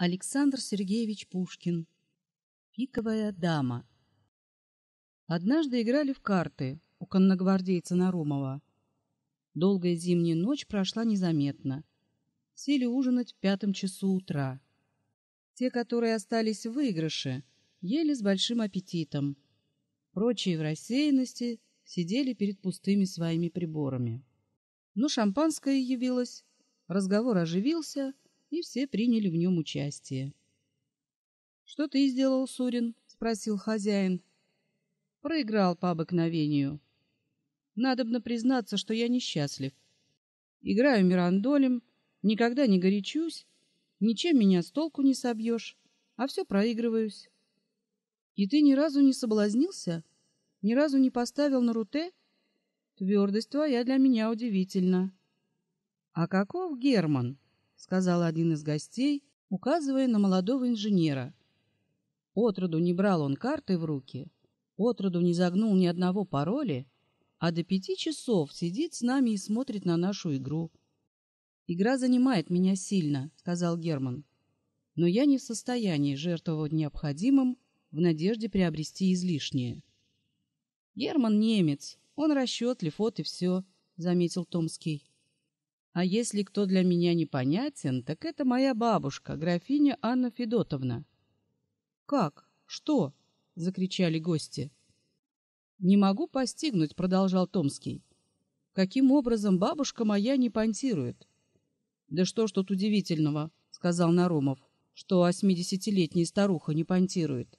Александр Сергеевич Пушкин. Пиковая дама. Однажды играли в карты у конногвардейца Нарумова. Долгая зимняя ночь прошла незаметно. Сели ужинать в пятом часу утра. Те, которые остались в выигрыше, ели с большим аппетитом. Прочие в рассеянности сидели перед пустыми своими приборами. Но шампанское явилось, разговор оживился — и все приняли в нем участие. — Что ты сделал, Сурин? — спросил хозяин. — Проиграл по обыкновению. Надобно признаться, что я несчастлив. Играю мирандолем, никогда не горячусь, ничем меня с толку не собьешь, а все проигрываюсь. И ты ни разу не соблазнился? Ни разу не поставил на руте? Твердость твоя для меня удивительна. А каков Герман? — сказал один из гостей, указывая на молодого инженера. Отроду не брал он карты в руки, отроду не загнул ни одного пароля, а до пяти часов сидит с нами и смотрит на нашу игру. «Игра занимает меня сильно», — сказал Герман. «Но я не в состоянии жертвовать необходимым в надежде приобрести излишнее». «Герман немец, он расчетлив, вот и все», — заметил Томский. А если кто для меня непонятен, так это моя бабушка, графиня Анна Федотовна. Как? Что? закричали гости. Не могу постигнуть, продолжал Томский. Каким образом бабушка моя не понтирует? Да что ж тут удивительного, сказал Наромов, что восьмидесятилетняя старуха не понтирует.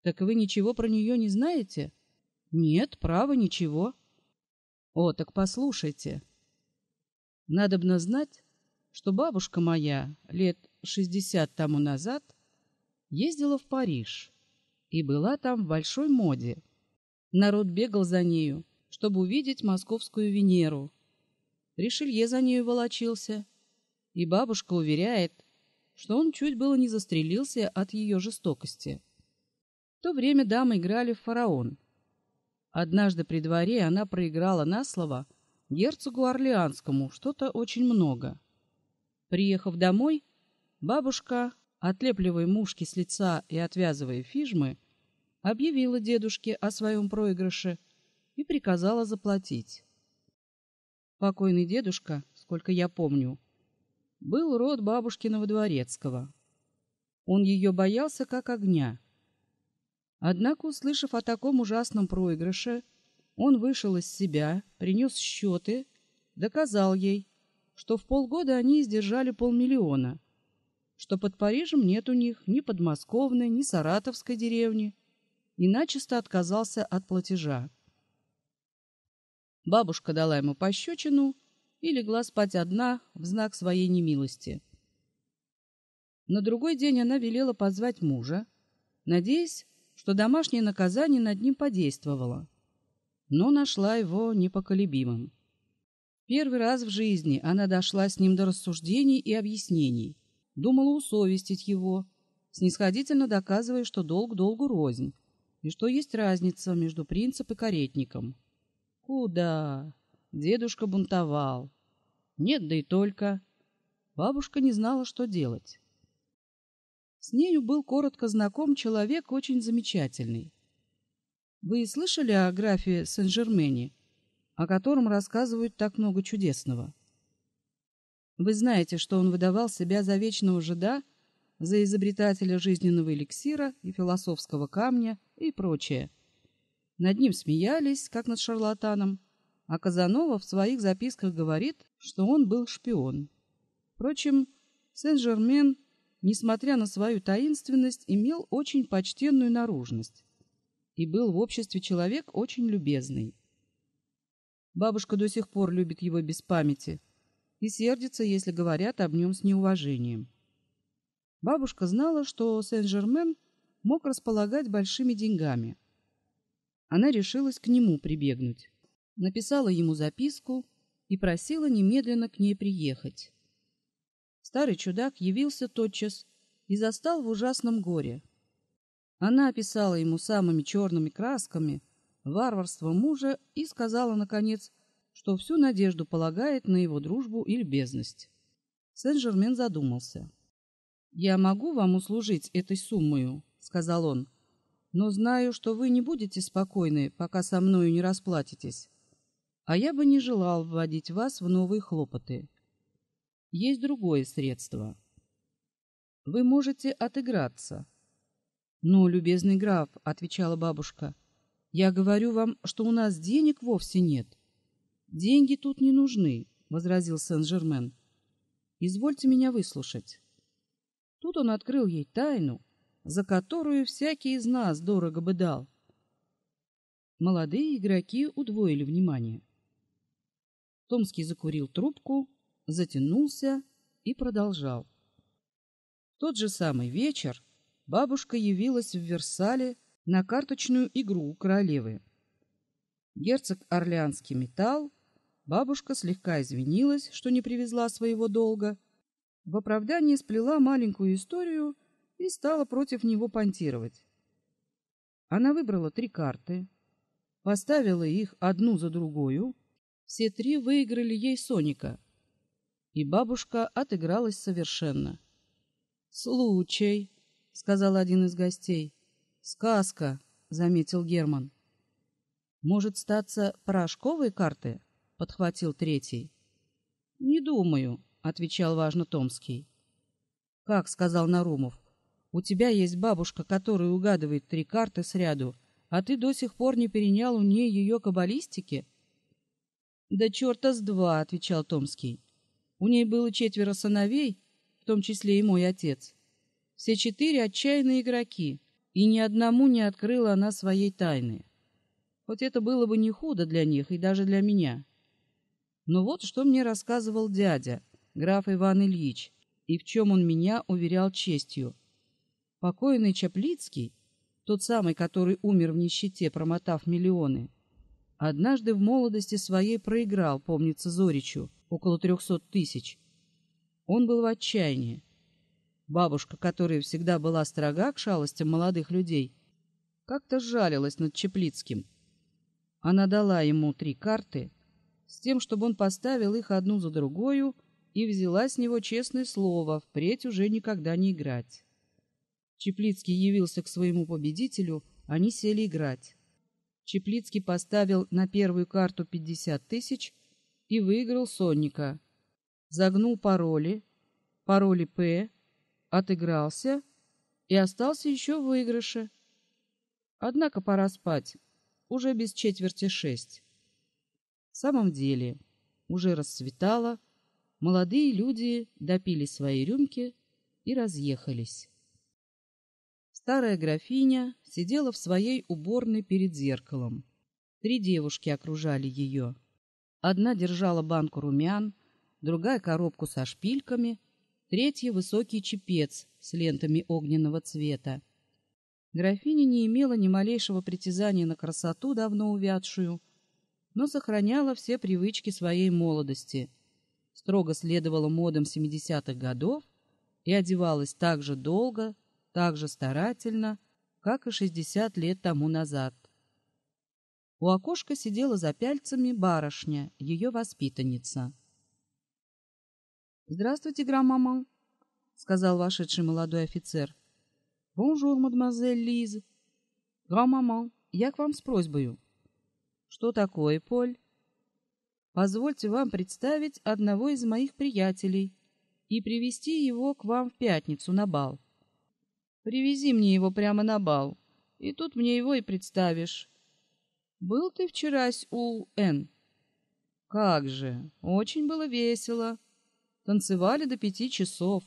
Так вы ничего про нее не знаете? Нет, право, ничего. О, так послушайте, Надобно знать, что бабушка моя лет шестьдесят тому назад ездила в Париж и была там в большой моде. Народ бегал за нею, чтобы увидеть московскую Венеру. Ришелье за нею волочился, и бабушка уверяет, что он чуть было не застрелился от ее жестокости. В то время дамы играли в фараон. Однажды при дворе она проиграла на слово — герцогу Орлеанскому что-то очень много. Приехав домой, бабушка, отлепливая мушки с лица и отвязывая фижмы, объявила дедушке о своем проигрыше и приказала заплатить. Покойный дедушка, сколько я помню, был род бабушкиного дворецкого. Он ее боялся как огня. Однако, услышав о таком ужасном проигрыше, он вышел из себя, принес счеты, доказал ей, что в полгода они издержали полмиллиона, что под Парижем нет у них ни подмосковной, ни саратовской деревни, и начисто отказался от платежа. Бабушка дала ему пощечину и легла спать одна в знак своей немилости. На другой день она велела позвать мужа, надеясь, что домашнее наказание над ним подействовало но нашла его непоколебимым. Первый раз в жизни она дошла с ним до рассуждений и объяснений, думала усовестить его, снисходительно доказывая, что долг долгу рознь, и что есть разница между принцип и каретником. Куда? Дедушка бунтовал. Нет, да и только. Бабушка не знала, что делать. С нею был коротко знаком человек очень замечательный. Вы слышали о графе Сен-Жермене, о котором рассказывают так много чудесного? Вы знаете, что он выдавал себя за вечного жида, за изобретателя жизненного эликсира и философского камня и прочее. Над ним смеялись, как над шарлатаном, а Казанова в своих записках говорит, что он был шпион. Впрочем, Сен-Жермен, несмотря на свою таинственность, имел очень почтенную наружность и был в обществе человек очень любезный. Бабушка до сих пор любит его без памяти и сердится, если говорят об нем с неуважением. Бабушка знала, что Сен-Жермен мог располагать большими деньгами. Она решилась к нему прибегнуть. Написала ему записку и просила немедленно к ней приехать. Старый чудак явился тотчас и застал в ужасном горе. Она описала ему самыми черными красками варварство мужа и сказала, наконец, что всю надежду полагает на его дружбу и любезность. Сен-Жермен задумался. «Я могу вам услужить этой суммою», — сказал он, — «но знаю, что вы не будете спокойны, пока со мною не расплатитесь, а я бы не желал вводить вас в новые хлопоты. Есть другое средство. Вы можете отыграться, «Ну, любезный граф», — отвечала бабушка, — «я говорю вам, что у нас денег вовсе нет». «Деньги тут не нужны», — возразил Сен-Жермен. «Извольте меня выслушать». Тут он открыл ей тайну, за которую всякий из нас дорого бы дал. Молодые игроки удвоили внимание. Томский закурил трубку, затянулся и продолжал. В тот же самый вечер бабушка явилась в Версале на карточную игру у королевы. Герцог Орлеанский металл, бабушка слегка извинилась, что не привезла своего долга, в оправдании сплела маленькую историю и стала против него понтировать. Она выбрала три карты, поставила их одну за другую, все три выиграли ей Соника, и бабушка отыгралась совершенно. «Случай!» — сказал один из гостей. «Сказка», — заметил Герман. «Может, статься порошковые карты?» — подхватил третий. «Не думаю», — отвечал важно Томский. «Как», — сказал Нарумов, — «у тебя есть бабушка, которая угадывает три карты сряду, а ты до сих пор не перенял у нее ее каббалистики?» «Да черта с два», — отвечал Томский. «У ней было четверо сыновей, в том числе и мой отец. Все четыре отчаянные игроки, и ни одному не открыла она своей тайны. Хоть это было бы не худо для них и даже для меня. Но вот что мне рассказывал дядя, граф Иван Ильич, и в чем он меня уверял честью. Покойный Чаплицкий, тот самый, который умер в нищете, промотав миллионы, однажды в молодости своей проиграл, помнится, Зоричу, около трехсот тысяч. Он был в отчаянии. Бабушка, которая всегда была строга к шалостям молодых людей, как-то жалилась над Чеплицким. Она дала ему три карты с тем, чтобы он поставил их одну за другую и взяла с него честное слово впредь уже никогда не играть. Чеплицкий явился к своему победителю, они сели играть. Чеплицкий поставил на первую карту 50 тысяч и выиграл сонника. Загнул пароли, пароли «П», отыгрался и остался еще в выигрыше. Однако пора спать, уже без четверти шесть. В самом деле, уже расцветало, молодые люди допили свои рюмки и разъехались. Старая графиня сидела в своей уборной перед зеркалом. Три девушки окружали ее. Одна держала банку румян, другая — коробку со шпильками — третье — высокий чепец с лентами огненного цвета. Графиня не имела ни малейшего притязания на красоту, давно увядшую, но сохраняла все привычки своей молодости, строго следовала модам 70-х годов и одевалась так же долго, так же старательно, как и 60 лет тому назад. У окошка сидела за пяльцами барышня, ее воспитанница. «Здравствуйте, граммама», — сказал вошедший молодой офицер. «Бонжур, мадемуазель Лиз». «Граммама, я к вам с просьбою». «Что такое, Поль?» «Позвольте вам представить одного из моих приятелей и привести его к вам в пятницу на бал». «Привези мне его прямо на бал, и тут мне его и представишь». «Был ты вчерась у Н?» «Как же! Очень было весело!» танцевали до пяти часов.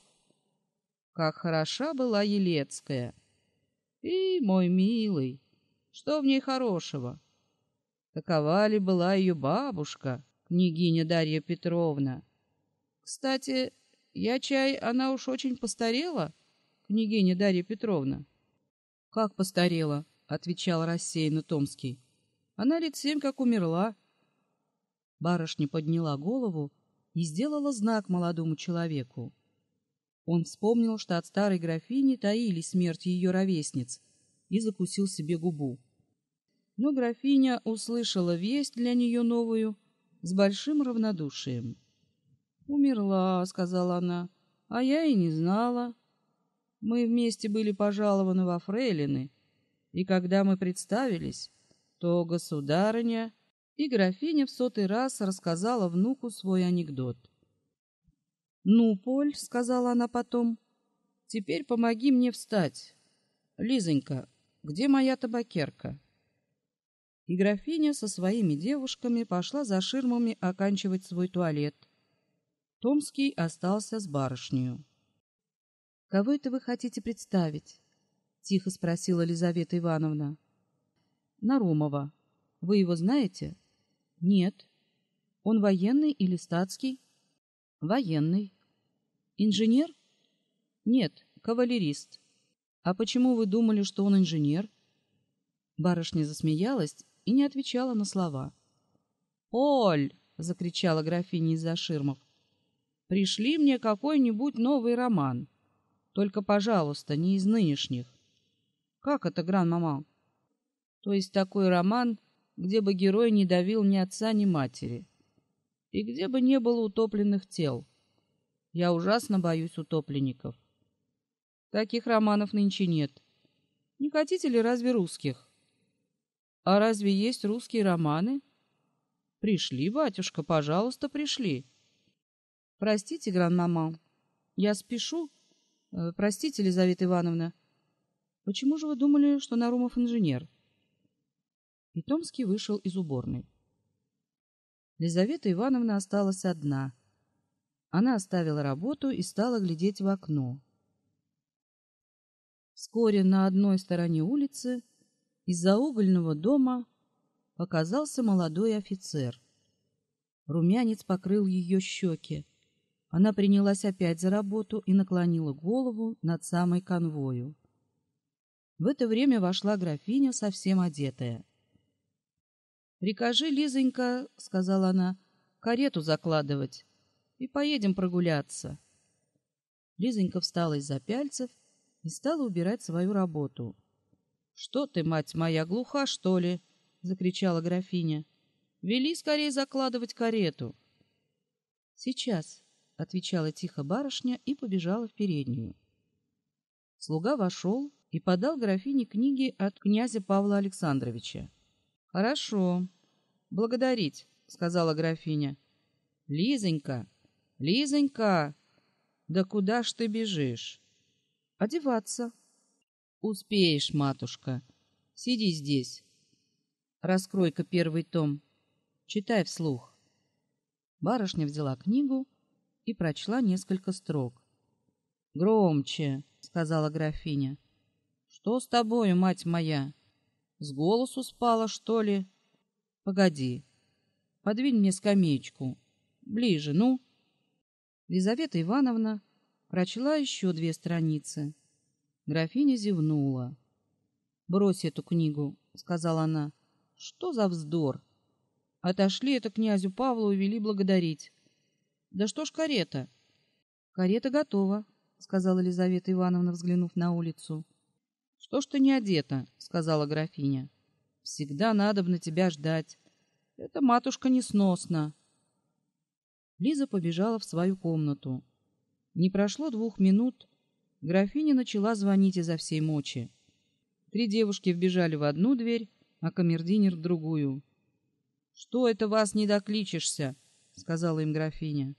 Как хороша была Елецкая. И, мой милый, что в ней хорошего? Такова ли была ее бабушка, княгиня Дарья Петровна? Кстати, я чай, она уж очень постарела, княгиня Дарья Петровна. Как постарела? отвечал рассеянно Томский. Она лет семь как умерла. Барышня подняла голову и сделала знак молодому человеку. Он вспомнил, что от старой графини таили смерть ее ровесниц, и закусил себе губу. Но графиня услышала весть для нее новую с большим равнодушием. «Умерла», — сказала она, — «а я и не знала. Мы вместе были пожалованы во фрейлины, и когда мы представились, то государыня...» И графиня в сотый раз рассказала внуку свой анекдот. «Ну, Поль», — сказала она потом, — «теперь помоги мне встать. Лизонька, где моя табакерка?» И графиня со своими девушками пошла за ширмами оканчивать свой туалет. Томский остался с барышнею. «Кого это вы хотите представить?» — тихо спросила Лизавета Ивановна. «Нарумова. Вы его знаете?» Нет. Он военный или статский? Военный. Инженер? Нет, кавалерист. А почему вы думали, что он инженер? Барышня засмеялась и не отвечала на слова. «Оль!» — закричала графиня из-за ширмов. «Пришли мне какой-нибудь новый роман. Только, пожалуйста, не из нынешних». «Как это, гран-мама?» «То есть такой роман, где бы герой не давил ни отца, ни матери, и где бы не было утопленных тел. Я ужасно боюсь утопленников. Таких романов нынче нет. Не хотите ли разве русских? А разве есть русские романы? Пришли, батюшка, пожалуйста, пришли. Простите, гранмама, я спешу. Э, простите, Елизавета Ивановна. Почему же вы думали, что Нарумов инженер? — и Томский вышел из уборной. Лизавета Ивановна осталась одна. Она оставила работу и стала глядеть в окно. Вскоре на одной стороне улицы из-за угольного дома показался молодой офицер. Румянец покрыл ее щеки. Она принялась опять за работу и наклонила голову над самой конвою. В это время вошла графиня, совсем одетая. «Прикажи, Лизонька, — сказала она, — карету закладывать, и поедем прогуляться». Лизонька встала из-за пяльцев и стала убирать свою работу. «Что ты, мать моя, глуха, что ли?» — закричала графиня. «Вели скорее закладывать карету». «Сейчас», — отвечала тихо барышня и побежала в переднюю. Слуга вошел и подал графине книги от князя Павла Александровича. «Хорошо», благодарить», — сказала графиня. «Лизонька! Лизонька! Да куда ж ты бежишь?» «Одеваться». «Успеешь, матушка. Сиди здесь. Раскрой-ка первый том. Читай вслух». Барышня взяла книгу и прочла несколько строк. «Громче», — сказала графиня. «Что с тобою, мать моя? С голосу спала, что ли?» Погоди. Подвинь мне скамеечку. Ближе, ну. Елизавета Ивановна прочла еще две страницы. Графиня зевнула. «Брось эту книгу», — сказала она. «Что за вздор? Отошли это князю Павлу и вели благодарить. Да что ж карета?» «Карета готова», — сказала Елизавета Ивановна, взглянув на улицу. «Что ж ты не одета?» — сказала графиня. Всегда надо бы на тебя ждать. Это матушка несносна. Лиза побежала в свою комнату. Не прошло двух минут, графиня начала звонить изо всей мочи. Три девушки вбежали в одну дверь, а камердинер в другую. Что это вас не докличешься? сказала им графиня.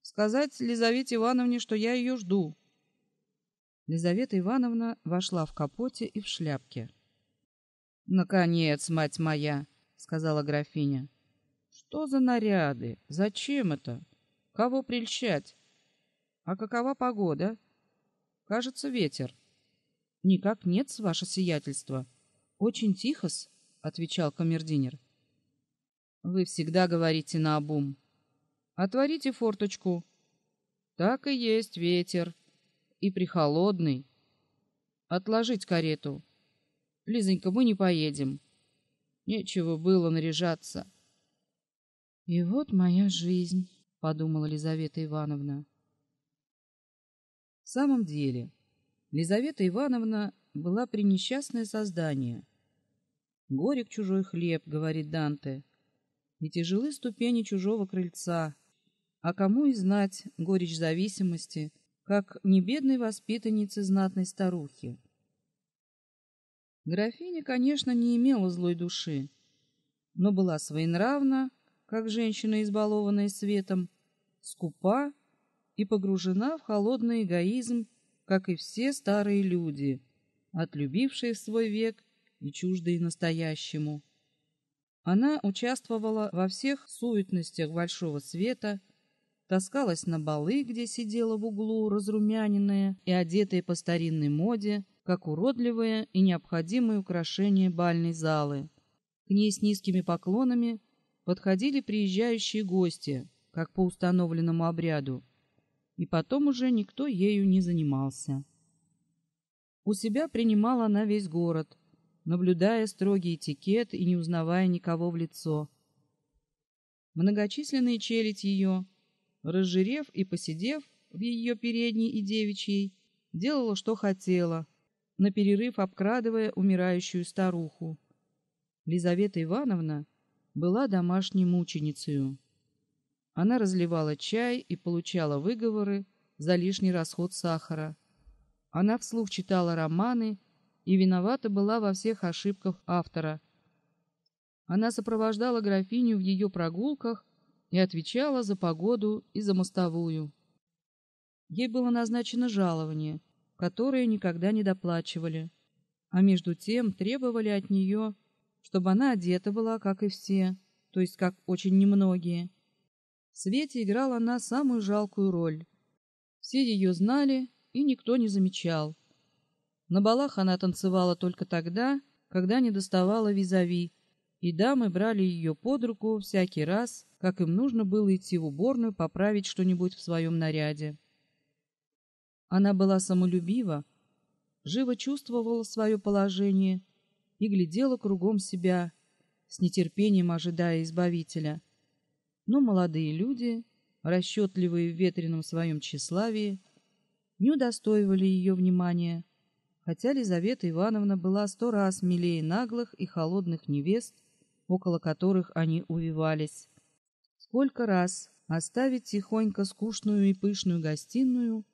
Сказать Лизавете Ивановне, что я ее жду. Лизавета Ивановна вошла в капоте и в шляпке. «Наконец, мать моя!» — сказала графиня. «Что за наряды? Зачем это? Кого прельщать? А какова погода? Кажется, ветер». «Никак нет, ваше сиятельство. Очень тихо-с», — отвечал камердинер. «Вы всегда говорите наобум. Отворите форточку». «Так и есть ветер. И прихолодный. Отложить карету. Лизонька, мы не поедем. Нечего было наряжаться. И вот моя жизнь, подумала Лизавета Ивановна. В самом деле, Лизавета Ивановна была пренесчастное создание. Горек чужой хлеб, говорит Данте, и тяжелы ступени чужого крыльца. А кому и знать горечь зависимости, как не бедной воспитаннице знатной старухи. Графиня, конечно, не имела злой души, но была своенравна, как женщина, избалованная светом, скупа и погружена в холодный эгоизм, как и все старые люди, отлюбившие свой век и чуждые настоящему. Она участвовала во всех суетностях большого света, таскалась на балы, где сидела в углу разрумяненная и одетая по старинной моде, как уродливое и необходимое украшение бальной залы. К ней с низкими поклонами подходили приезжающие гости, как по установленному обряду, и потом уже никто ею не занимался. У себя принимала она весь город, наблюдая строгий этикет и не узнавая никого в лицо. Многочисленные челядь ее, разжирев и посидев в ее передней и девичьей, делала, что хотела — на перерыв обкрадывая умирающую старуху. Лизавета Ивановна была домашней мученицей. Она разливала чай и получала выговоры за лишний расход сахара. Она вслух читала романы и виновата была во всех ошибках автора. Она сопровождала графиню в ее прогулках и отвечала за погоду и за мостовую. Ей было назначено жалование, которые никогда не доплачивали, а между тем требовали от нее, чтобы она одета была, как и все, то есть как очень немногие. В свете играла она самую жалкую роль. Все ее знали, и никто не замечал. На балах она танцевала только тогда, когда не доставала визави, и дамы брали ее под руку всякий раз, как им нужно было идти в уборную поправить что-нибудь в своем наряде. Она была самолюбива, живо чувствовала свое положение и глядела кругом себя, с нетерпением ожидая избавителя. Но молодые люди, расчетливые в ветреном своем тщеславии, не удостоивали ее внимания, хотя Лизавета Ивановна была сто раз милее наглых и холодных невест, около которых они увивались. Сколько раз, оставить тихонько скучную и пышную гостиную,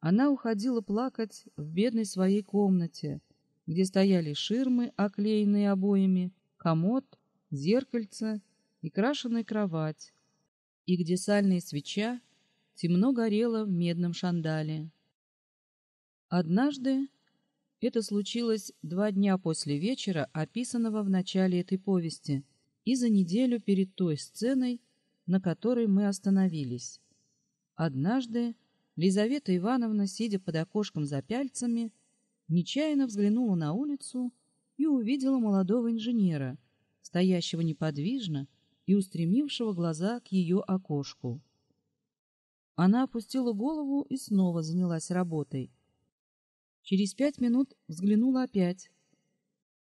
она уходила плакать в бедной своей комнате, где стояли ширмы, оклеенные обоями, комод, зеркальце и крашеная кровать, и где сальная свеча темно горела в медном шандале. Однажды это случилось два дня после вечера, описанного в начале этой повести, и за неделю перед той сценой, на которой мы остановились. Однажды Лизавета Ивановна, сидя под окошком за пяльцами, нечаянно взглянула на улицу и увидела молодого инженера, стоящего неподвижно и устремившего глаза к ее окошку. Она опустила голову и снова занялась работой. Через пять минут взглянула опять.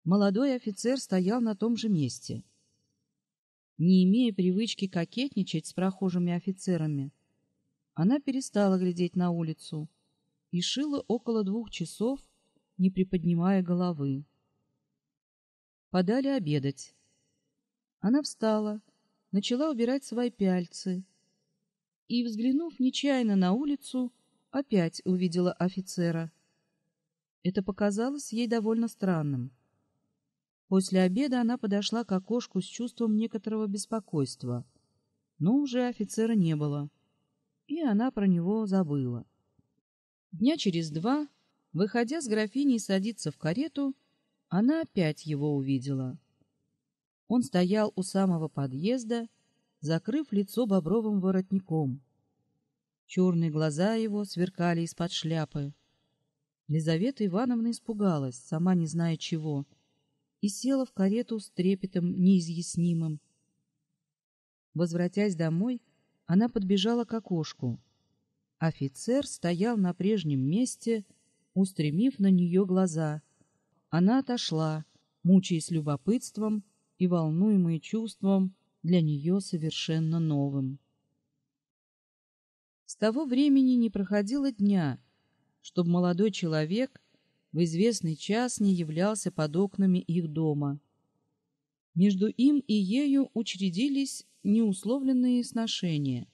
Молодой офицер стоял на том же месте. Не имея привычки кокетничать с прохожими офицерами, она перестала глядеть на улицу и шила около двух часов, не приподнимая головы. Подали обедать. Она встала, начала убирать свои пяльцы и, взглянув нечаянно на улицу, опять увидела офицера. Это показалось ей довольно странным. После обеда она подошла к окошку с чувством некоторого беспокойства, но уже офицера не было и она про него забыла. Дня через два, выходя с графиней садиться в карету, она опять его увидела. Он стоял у самого подъезда, закрыв лицо бобровым воротником. Черные глаза его сверкали из-под шляпы. Лизавета Ивановна испугалась, сама не зная чего, и села в карету с трепетом неизъяснимым. Возвратясь домой, она подбежала к окошку. Офицер стоял на прежнем месте, устремив на нее глаза. Она отошла, мучаясь любопытством и волнуемой чувством для нее совершенно новым. С того времени не проходило дня, чтобы молодой человек в известный час не являлся под окнами их дома. Между им и ею учредились неусловленные сношения.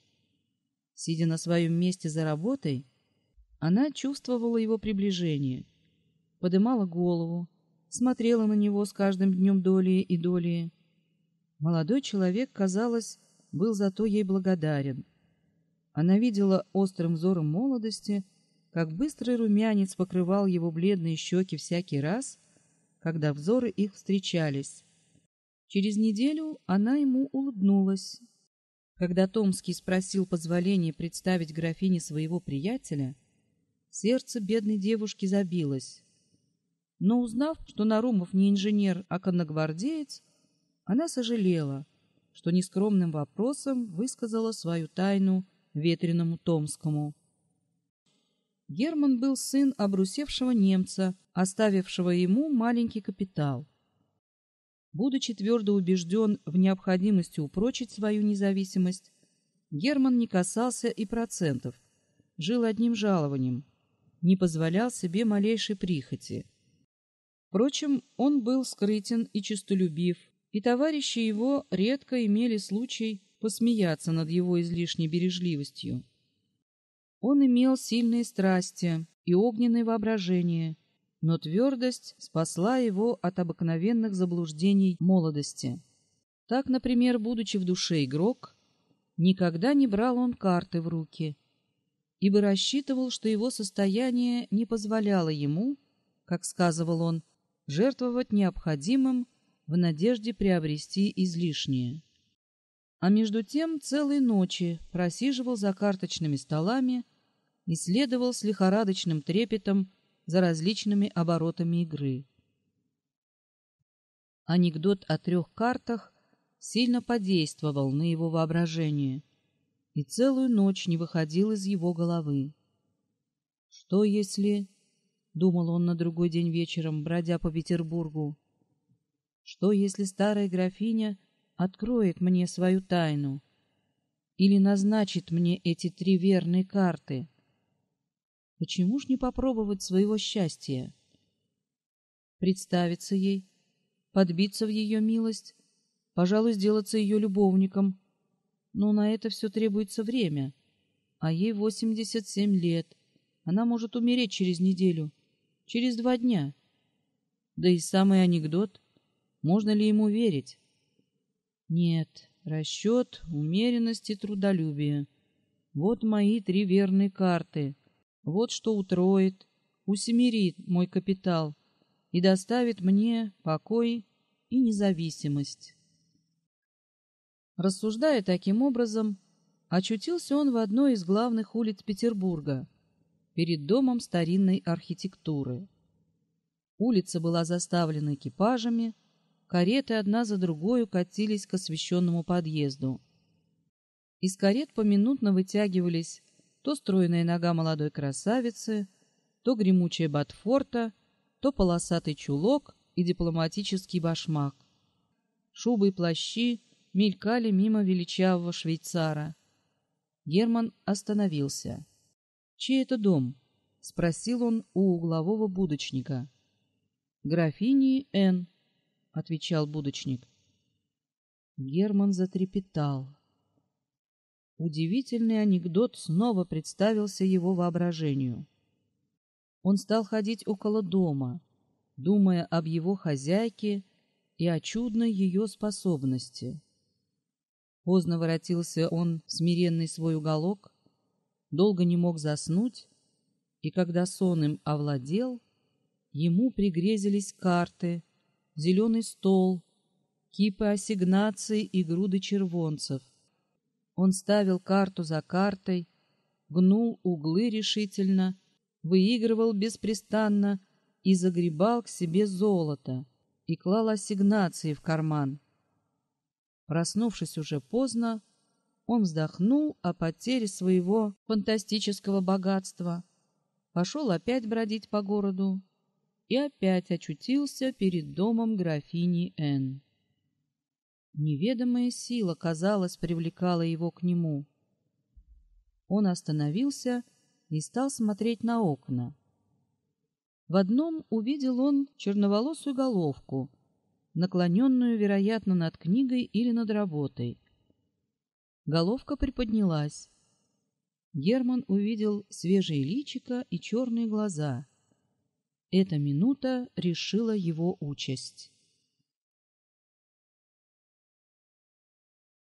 Сидя на своем месте за работой, она чувствовала его приближение, подымала голову, смотрела на него с каждым днем долее и долее. Молодой человек, казалось, был зато ей благодарен. Она видела острым взором молодости, как быстрый румянец покрывал его бледные щеки всякий раз, когда взоры их встречались. Через неделю она ему улыбнулась. Когда Томский спросил позволения представить графине своего приятеля, сердце бедной девушки забилось. Но узнав, что Нарумов не инженер, а конногвардеец, она сожалела, что нескромным вопросом высказала свою тайну ветреному Томскому. Герман был сын обрусевшего немца, оставившего ему маленький капитал. Будучи твердо убежден в необходимости упрочить свою независимость, Герман не касался и процентов, жил одним жалованием, не позволял себе малейшей прихоти. Впрочем, он был скрытен и честолюбив, и товарищи его редко имели случай посмеяться над его излишней бережливостью. Он имел сильные страсти и огненное воображение, но твердость спасла его от обыкновенных заблуждений молодости. Так, например, будучи в душе игрок, никогда не брал он карты в руки, ибо рассчитывал, что его состояние не позволяло ему, как сказывал он, жертвовать необходимым в надежде приобрести излишнее. А между тем целые ночи просиживал за карточными столами, и следовал с лихорадочным трепетом за различными оборотами игры. Анекдот о трех картах сильно подействовал на его воображение и целую ночь не выходил из его головы. «Что если...» — думал он на другой день вечером, бродя по Петербургу. «Что если старая графиня откроет мне свою тайну или назначит мне эти три верные карты?» Почему ж не попробовать своего счастья? Представиться ей, подбиться в ее милость, пожалуй, сделаться ее любовником. Но на это все требуется время, а ей 87 лет. Она может умереть через неделю, через два дня. Да и самый анекдот. Можно ли ему верить? Нет, расчет, умеренность и трудолюбие. Вот мои три верные карты — вот что утроит, усемерит мой капитал и доставит мне покой и независимость. Рассуждая таким образом, очутился он в одной из главных улиц Петербурга, перед домом старинной архитектуры. Улица была заставлена экипажами, кареты одна за другой катились к освещенному подъезду. Из карет поминутно вытягивались то стройная нога молодой красавицы, то гремучая ботфорта, то полосатый чулок и дипломатический башмак. Шубы и плащи мелькали мимо величавого швейцара. Герман остановился. «Чей это дом?» — спросил он у углового будочника. «Графини Н», — отвечал будочник. Герман затрепетал. Удивительный анекдот снова представился его воображению. Он стал ходить около дома, думая об его хозяйке и о чудной ее способности. Поздно воротился он в смиренный свой уголок, долго не мог заснуть, и когда сон им овладел, ему пригрезились карты, зеленый стол, кипы ассигнаций и груды червонцев — он ставил карту за картой, гнул углы решительно, выигрывал беспрестанно и загребал к себе золото и клал ассигнации в карман. Проснувшись уже поздно, он вздохнул о потере своего фантастического богатства, пошел опять бродить по городу и опять очутился перед домом графини Энн. Неведомая сила, казалось, привлекала его к нему. Он остановился и стал смотреть на окна. В одном увидел он черноволосую головку, наклоненную, вероятно, над книгой или над работой. Головка приподнялась. Герман увидел свежие личико и черные глаза. Эта минута решила его участь.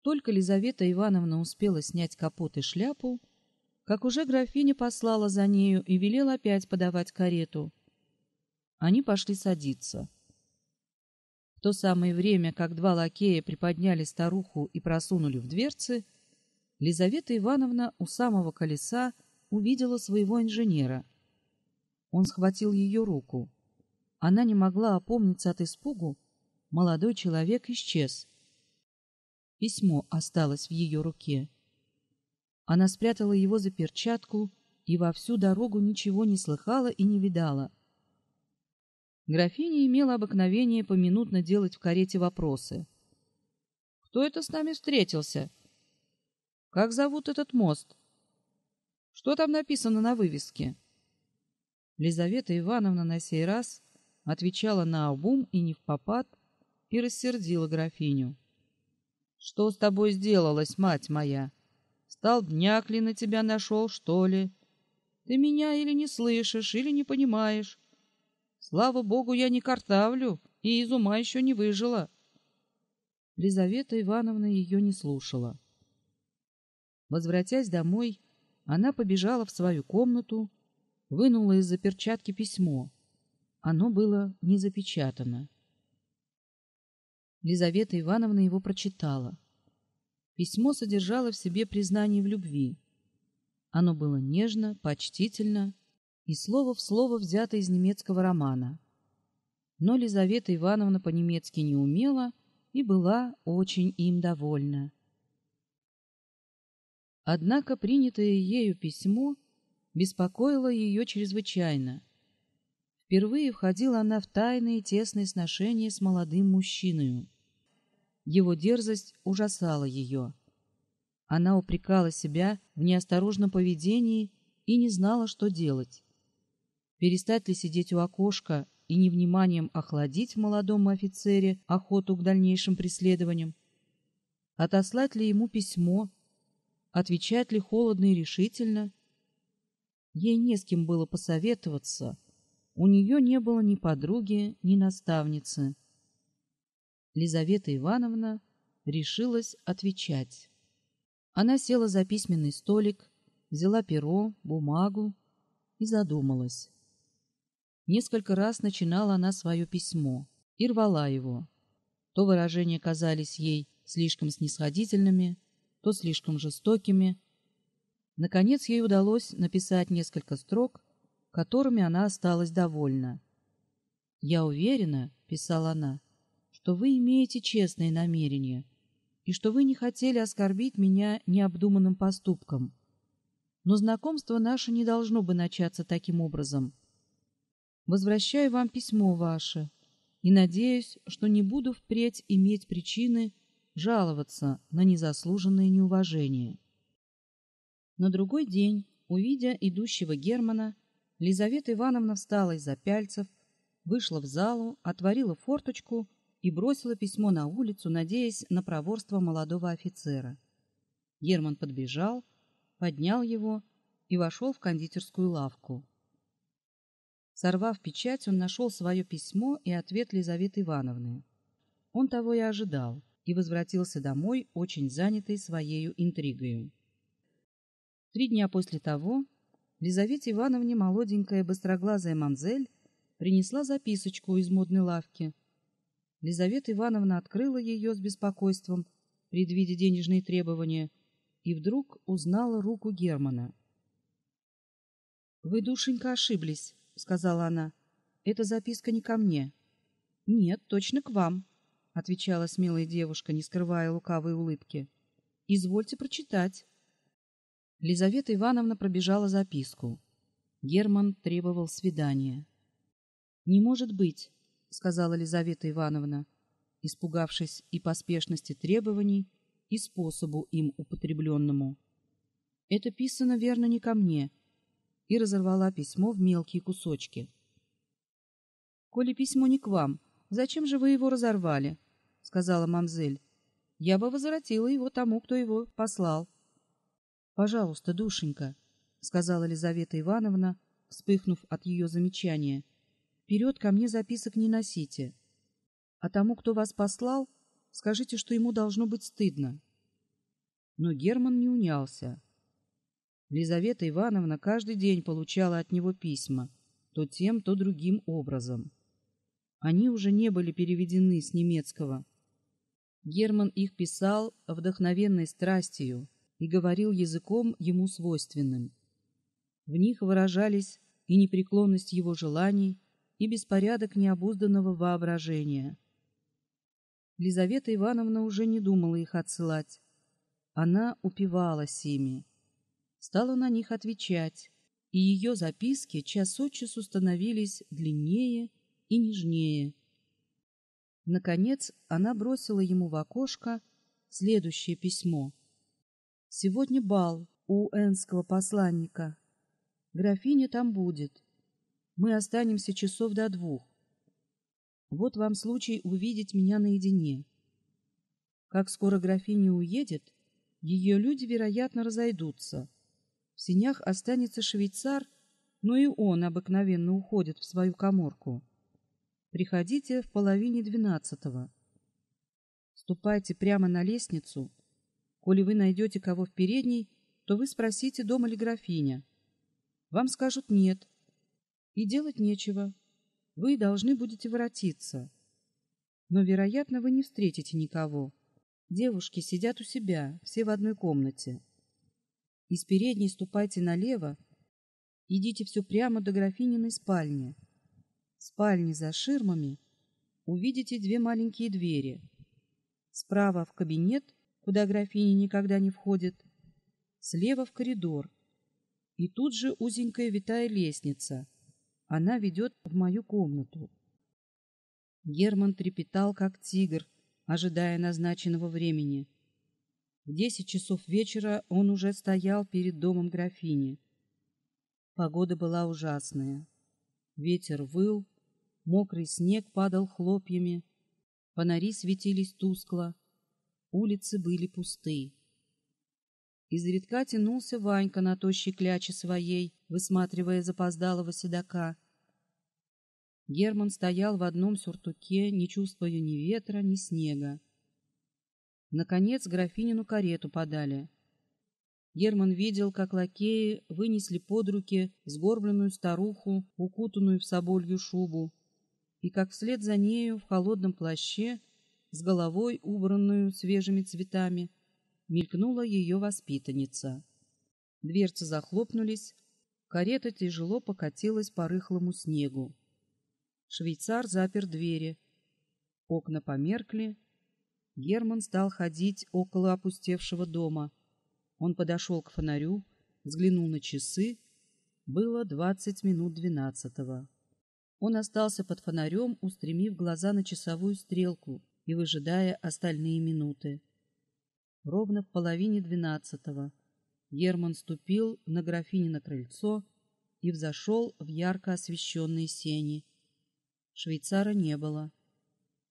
Только Лизавета Ивановна успела снять капот и шляпу, как уже графиня послала за нею и велела опять подавать карету. Они пошли садиться. В то самое время, как два лакея приподняли старуху и просунули в дверцы, Лизавета Ивановна у самого колеса увидела своего инженера. Он схватил ее руку. Она не могла опомниться от испугу. Молодой человек исчез. Письмо осталось в ее руке. Она спрятала его за перчатку и во всю дорогу ничего не слыхала и не видала. Графиня имела обыкновение поминутно делать в карете вопросы. «Кто это с нами встретился?» «Как зовут этот мост?» «Что там написано на вывеске?» Лизавета Ивановна на сей раз отвечала на обум и не в попад и рассердила графиню. Что с тобой сделалось, мать моя? Столбняк ли на тебя нашел, что ли? Ты меня или не слышишь, или не понимаешь. Слава богу, я не картавлю и из ума еще не выжила. Лизавета Ивановна ее не слушала. Возвратясь домой, она побежала в свою комнату, вынула из-за перчатки письмо. Оно было не запечатано. Лизавета Ивановна его прочитала. Письмо содержало в себе признание в любви. Оно было нежно, почтительно и слово в слово взято из немецкого романа. Но Лизавета Ивановна по-немецки не умела и была очень им довольна. Однако принятое ею письмо беспокоило ее чрезвычайно. Впервые входила она в тайные тесные сношения с молодым мужчиной. Его дерзость ужасала ее. Она упрекала себя в неосторожном поведении и не знала, что делать. Перестать ли сидеть у окошка и невниманием охладить в молодом офицере охоту к дальнейшим преследованиям? Отослать ли ему письмо? Отвечать ли холодно и решительно? Ей не с кем было посоветоваться — у нее не было ни подруги, ни наставницы. Лизавета Ивановна решилась отвечать. Она села за письменный столик, взяла перо, бумагу и задумалась. Несколько раз начинала она свое письмо и рвала его. То выражения казались ей слишком снисходительными, то слишком жестокими. Наконец ей удалось написать несколько строк, которыми она осталась довольна. «Я уверена», — писала она, — «что вы имеете честные намерения и что вы не хотели оскорбить меня необдуманным поступком. Но знакомство наше не должно бы начаться таким образом. Возвращаю вам письмо ваше и надеюсь, что не буду впредь иметь причины жаловаться на незаслуженное неуважение». На другой день, увидя идущего Германа, Лизавета Ивановна встала из-за пяльцев, вышла в залу, отворила форточку и бросила письмо на улицу, надеясь на проворство молодого офицера. Герман подбежал, поднял его и вошел в кондитерскую лавку. Сорвав печать, он нашел свое письмо и ответ Лизаветы Ивановны. Он того и ожидал и возвратился домой, очень занятый своею интригою. Три дня после того Лизавете Ивановне молоденькая быстроглазая мамзель принесла записочку из модной лавки. Лизавета Ивановна открыла ее с беспокойством, предвидя денежные требования, и вдруг узнала руку Германа. «Вы, душенька, ошиблись», — сказала она. «Эта записка не ко мне». «Нет, точно к вам», — отвечала смелая девушка, не скрывая лукавой улыбки. «Извольте прочитать». Лизавета Ивановна пробежала записку. Герман требовал свидания. «Не может быть», — сказала Лизавета Ивановна, испугавшись и поспешности требований, и способу им употребленному. «Это писано верно не ко мне», и разорвала письмо в мелкие кусочки. «Коли письмо не к вам, зачем же вы его разорвали?» — сказала мамзель. «Я бы возвратила его тому, кто его послал». Пожалуйста, душенька, сказала Елизавета Ивановна, вспыхнув от ее замечания. Вперед ко мне записок не носите. А тому, кто вас послал, скажите, что ему должно быть стыдно. Но Герман не унялся. Елизавета Ивановна каждый день получала от него письма, то тем, то другим образом. Они уже не были переведены с немецкого. Герман их писал вдохновенной страстью, и говорил языком ему свойственным. В них выражались и непреклонность его желаний, и беспорядок необузданного воображения. Лизавета Ивановна уже не думала их отсылать. Она упивалась ими. Стала на них отвечать, и ее записки час от часу становились длиннее и нежнее. Наконец она бросила ему в окошко следующее письмо. Сегодня бал у энского посланника. Графиня там будет. Мы останемся часов до двух. Вот вам случай увидеть меня наедине. Как скоро графиня уедет, ее люди, вероятно, разойдутся. В синях останется швейцар, но и он обыкновенно уходит в свою коморку. Приходите в половине двенадцатого. Ступайте прямо на лестницу Коли вы найдете кого в передней, то вы спросите, дома ли графиня. Вам скажут «нет». И делать нечего. Вы должны будете воротиться. Но, вероятно, вы не встретите никого. Девушки сидят у себя, все в одной комнате. Из передней ступайте налево, идите все прямо до графининой спальни. В спальне за ширмами увидите две маленькие двери. Справа в кабинет, куда графини никогда не входит, слева в коридор, и тут же узенькая витая лестница. Она ведет в мою комнату. Герман трепетал, как тигр, ожидая назначенного времени. В десять часов вечера он уже стоял перед домом графини. Погода была ужасная. Ветер выл, мокрый снег падал хлопьями, фонари светились тускло, Улицы были пусты. Изредка тянулся Ванька на тощей кляче своей, высматривая запоздалого седока. Герман стоял в одном сюртуке, не чувствуя ни ветра, ни снега. Наконец графинину карету подали. Герман видел, как лакеи вынесли под руки сгорбленную старуху, укутанную в соболью шубу, и как вслед за нею в холодном плаще с головой, убранную свежими цветами, мелькнула ее воспитанница. Дверцы захлопнулись, карета тяжело покатилась по рыхлому снегу. Швейцар запер двери. Окна померкли. Герман стал ходить около опустевшего дома. Он подошел к фонарю, взглянул на часы. Было двадцать минут двенадцатого. Он остался под фонарем, устремив глаза на часовую стрелку, и выжидая остальные минуты. Ровно в половине двенадцатого Герман ступил на на крыльцо и взошел в ярко освещенные сени. Швейцара не было.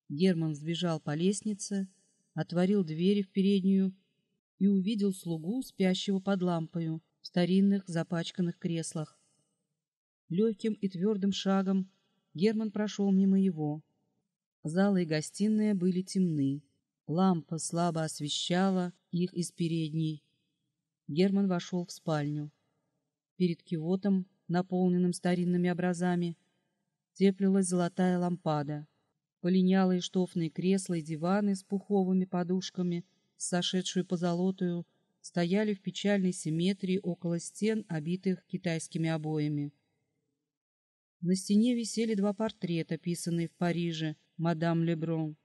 Герман сбежал по лестнице, отворил двери в переднюю и увидел слугу, спящего под лампою в старинных запачканных креслах. Легким и твердым шагом Герман прошел мимо его. Залы и гостиная были темны. Лампа слабо освещала их из передней. Герман вошел в спальню. Перед кивотом, наполненным старинными образами, теплилась золотая лампада. Полинялые штофные кресла и диваны с пуховыми подушками, сошедшую по золотую, стояли в печальной симметрии около стен, обитых китайскими обоями. На стене висели два портрета, писанные в Париже, мадам Леброн.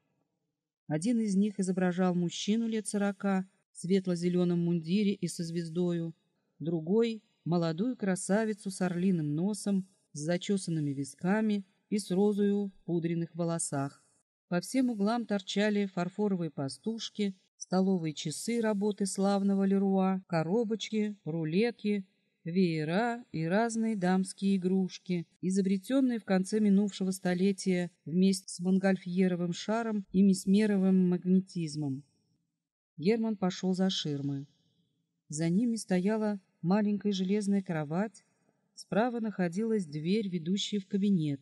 Один из них изображал мужчину лет сорока в светло-зеленом мундире и со звездою, другой — молодую красавицу с орлиным носом, с зачесанными висками и с розою в пудренных волосах. По всем углам торчали фарфоровые пастушки, столовые часы работы славного Леруа, коробочки, рулетки, веера и разные дамские игрушки, изобретенные в конце минувшего столетия вместе с монгольфьеровым шаром и месмеровым магнетизмом. Герман пошел за ширмы. За ними стояла маленькая железная кровать, справа находилась дверь, ведущая в кабинет,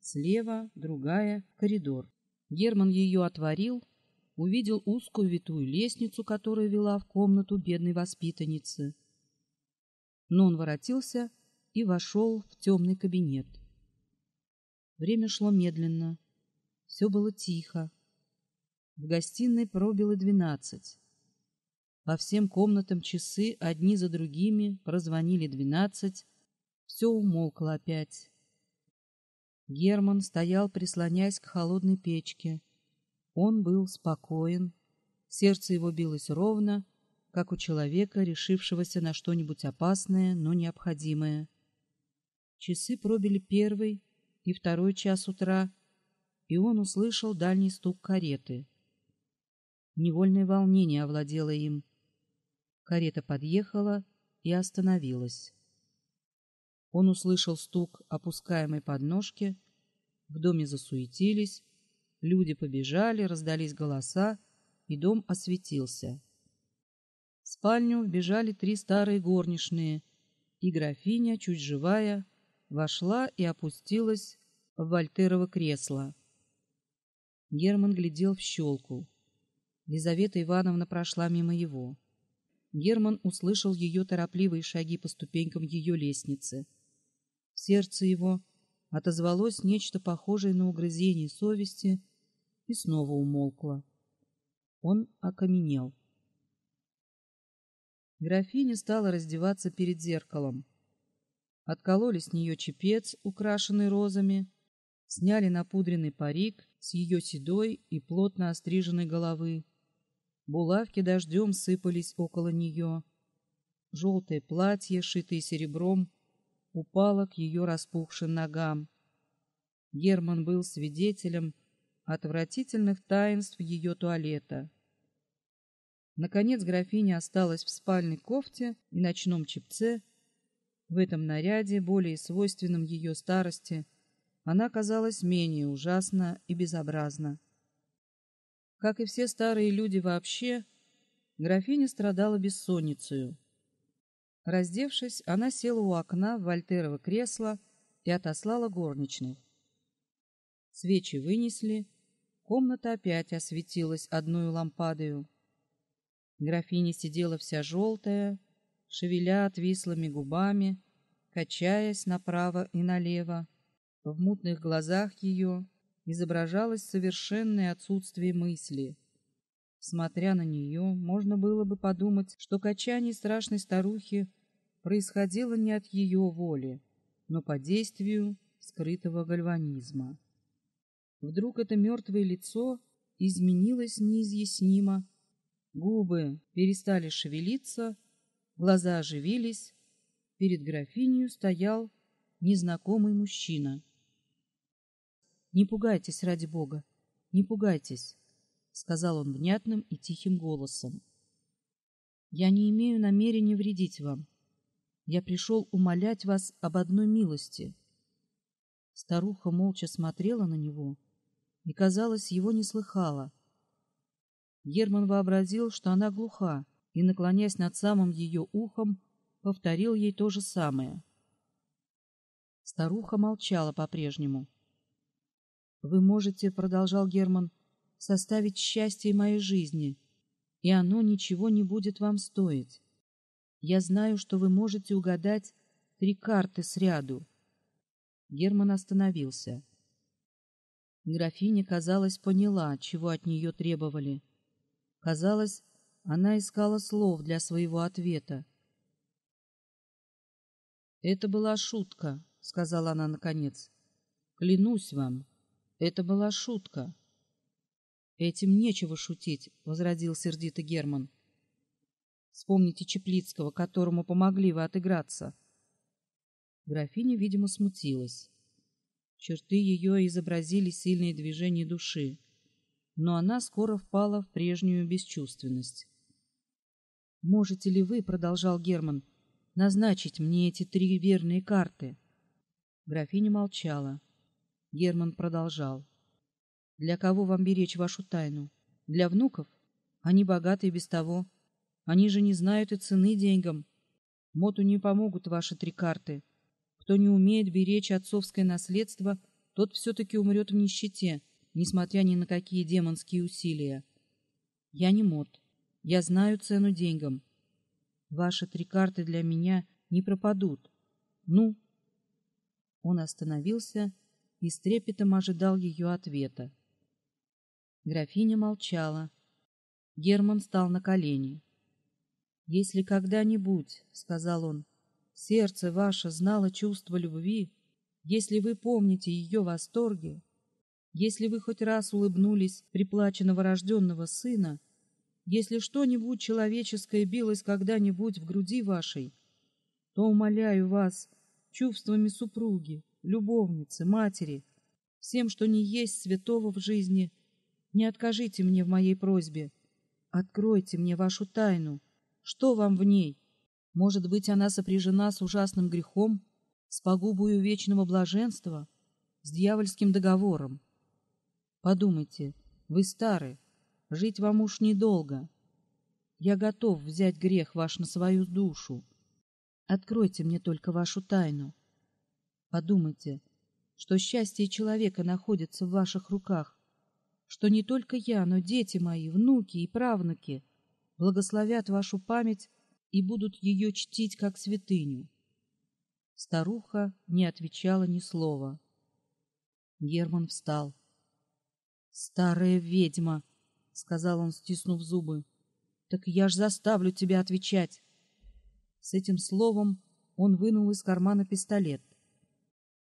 слева другая — коридор. Герман ее отворил, увидел узкую витую лестницу, которая вела в комнату бедной воспитанницы — но он воротился и вошел в темный кабинет. Время шло медленно, все было тихо. В гостиной пробило двенадцать. По всем комнатам часы одни за другими прозвонили двенадцать, все умолкло опять. Герман стоял, прислонясь к холодной печке. Он был спокоен, сердце его билось ровно, как у человека, решившегося на что-нибудь опасное, но необходимое. Часы пробили первый и второй час утра, и он услышал дальний стук кареты. Невольное волнение овладело им. Карета подъехала и остановилась. Он услышал стук опускаемой подножки, в доме засуетились, люди побежали, раздались голоса, и дом осветился. В спальню вбежали три старые горничные, и графиня, чуть живая, вошла и опустилась в вольтерово кресло. Герман глядел в щелку. Лизавета Ивановна прошла мимо его. Герман услышал ее торопливые шаги по ступенькам ее лестницы. В сердце его отозвалось нечто похожее на угрызение совести и снова умолкло. Он окаменел. Графиня стала раздеваться перед зеркалом. Откололи с нее чепец, украшенный розами, сняли напудренный парик с ее седой и плотно остриженной головы. Булавки дождем сыпались около нее. Желтое платье, шитое серебром, упало к ее распухшим ногам. Герман был свидетелем отвратительных таинств ее туалета — Наконец графиня осталась в спальной кофте и ночном чепце. В этом наряде, более свойственном ее старости, она казалась менее ужасна и безобразна. Как и все старые люди вообще, графиня страдала бессонницей. Раздевшись, она села у окна в вольтерово кресло и отослала горничных. Свечи вынесли, комната опять осветилась одной лампадою. Графиня сидела вся желтая, шевеля отвислыми губами, качаясь направо и налево. В мутных глазах ее изображалось совершенное отсутствие мысли. Смотря на нее, можно было бы подумать, что качание страшной старухи происходило не от ее воли, но по действию скрытого гальванизма. Вдруг это мертвое лицо изменилось неизъяснимо Губы перестали шевелиться, глаза оживились. Перед графинью стоял незнакомый мужчина. «Не пугайтесь, ради бога, не пугайтесь», — сказал он внятным и тихим голосом. «Я не имею намерения вредить вам. Я пришел умолять вас об одной милости». Старуха молча смотрела на него и, казалось, его не слыхала. Герман вообразил, что она глуха, и, наклонясь над самым ее ухом, повторил ей то же самое. Старуха молчала по-прежнему. «Вы можете, — продолжал Герман, — составить счастье моей жизни, и оно ничего не будет вам стоить. Я знаю, что вы можете угадать три карты сряду». Герман остановился. Графиня, казалось, поняла, чего от нее требовали. Казалось, она искала слов для своего ответа. «Это была шутка», — сказала она наконец. «Клянусь вам, это была шутка». «Этим нечего шутить», — возразил сердито Герман. «Вспомните Чеплицкого, которому помогли вы отыграться». Графиня, видимо, смутилась. Черты ее изобразили сильные движения души но она скоро впала в прежнюю бесчувственность. «Можете ли вы, — продолжал Герман, — назначить мне эти три верные карты?» Графиня молчала. Герман продолжал. «Для кого вам беречь вашу тайну? Для внуков? Они богаты и без того. Они же не знают и цены деньгам. Моту не помогут ваши три карты. Кто не умеет беречь отцовское наследство, тот все-таки умрет в нищете несмотря ни на какие демонские усилия. Я не мод. Я знаю цену деньгам. Ваши три карты для меня не пропадут. Ну? Он остановился и с трепетом ожидал ее ответа. Графиня молчала. Герман стал на колени. «Если когда-нибудь, — сказал он, — сердце ваше знало чувство любви, если вы помните ее восторги, если вы хоть раз улыбнулись приплаче новорожденного сына, если что-нибудь человеческое билось когда-нибудь в груди вашей, то, умоляю вас, чувствами супруги, любовницы, матери, всем, что не есть святого в жизни, не откажите мне в моей просьбе. Откройте мне вашу тайну. Что вам в ней? Может быть, она сопряжена с ужасным грехом, с погубою вечного блаженства, с дьявольским договором. Подумайте, вы стары, жить вам уж недолго. Я готов взять грех ваш на свою душу. Откройте мне только вашу тайну. Подумайте, что счастье человека находится в ваших руках, что не только я, но дети мои, внуки и правнуки благословят вашу память и будут ее чтить как святыню. Старуха не отвечала ни слова. Герман встал. «Старая ведьма!» — сказал он, стиснув зубы. «Так я ж заставлю тебя отвечать!» С этим словом он вынул из кармана пистолет.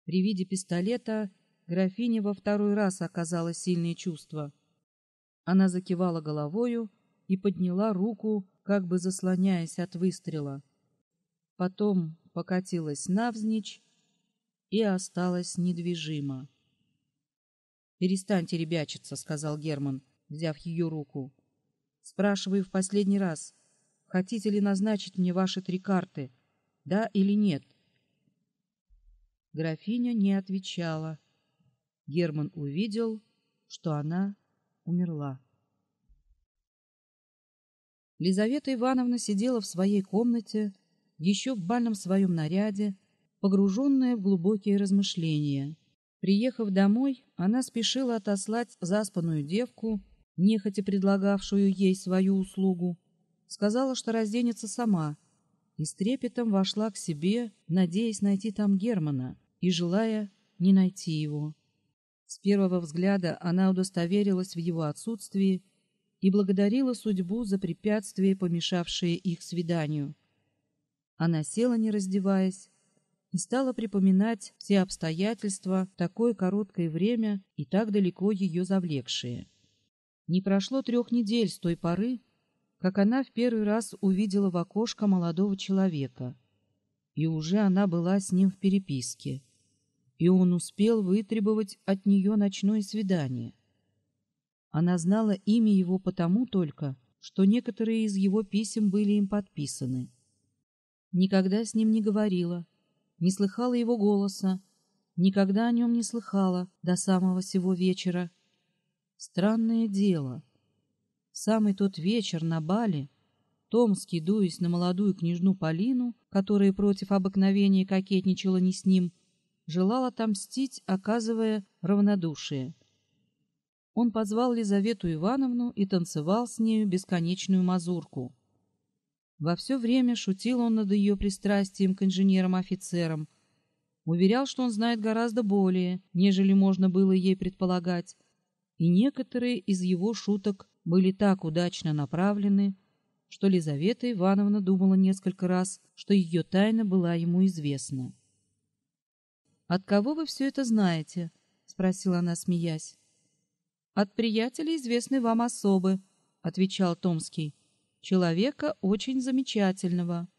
При виде пистолета графиня во второй раз оказала сильные чувства. Она закивала головою и подняла руку, как бы заслоняясь от выстрела. Потом покатилась навзничь и осталась недвижима. «Перестаньте ребячиться», — сказал Герман, взяв ее руку. «Спрашиваю в последний раз, хотите ли назначить мне ваши три карты, да или нет?» Графиня не отвечала. Герман увидел, что она умерла. Лизавета Ивановна сидела в своей комнате, еще в бальном своем наряде, погруженная в глубокие размышления. Приехав домой, она спешила отослать заспанную девку, нехотя предлагавшую ей свою услугу. Сказала, что разденется сама, и с трепетом вошла к себе, надеясь найти там Германа и желая не найти его. С первого взгляда она удостоверилась в его отсутствии и благодарила судьбу за препятствие, помешавшее их свиданию. Она села, не раздеваясь, и стала припоминать все обстоятельства, такое короткое время и так далеко ее завлекшие. Не прошло трех недель с той поры, как она в первый раз увидела в окошко молодого человека. И уже она была с ним в переписке. И он успел вытребовать от нее ночное свидание. Она знала имя его потому только, что некоторые из его писем были им подписаны. Никогда с ним не говорила, не слыхала его голоса, никогда о нем не слыхала до самого сего вечера. Странное дело. самый тот вечер на бале Томский, дуясь на молодую княжну Полину, которая против обыкновения кокетничала не с ним, желал отомстить, оказывая равнодушие. Он позвал Лизавету Ивановну и танцевал с нею бесконечную мазурку. Во все время шутил он над ее пристрастием к инженерам-офицерам. Уверял, что он знает гораздо более, нежели можно было ей предполагать. И некоторые из его шуток были так удачно направлены, что Лизавета Ивановна думала несколько раз, что ее тайна была ему известна. «От кого вы все это знаете?» — спросила она, смеясь. «От приятелей известной вам особы», — отвечал Томский человека очень замечательного.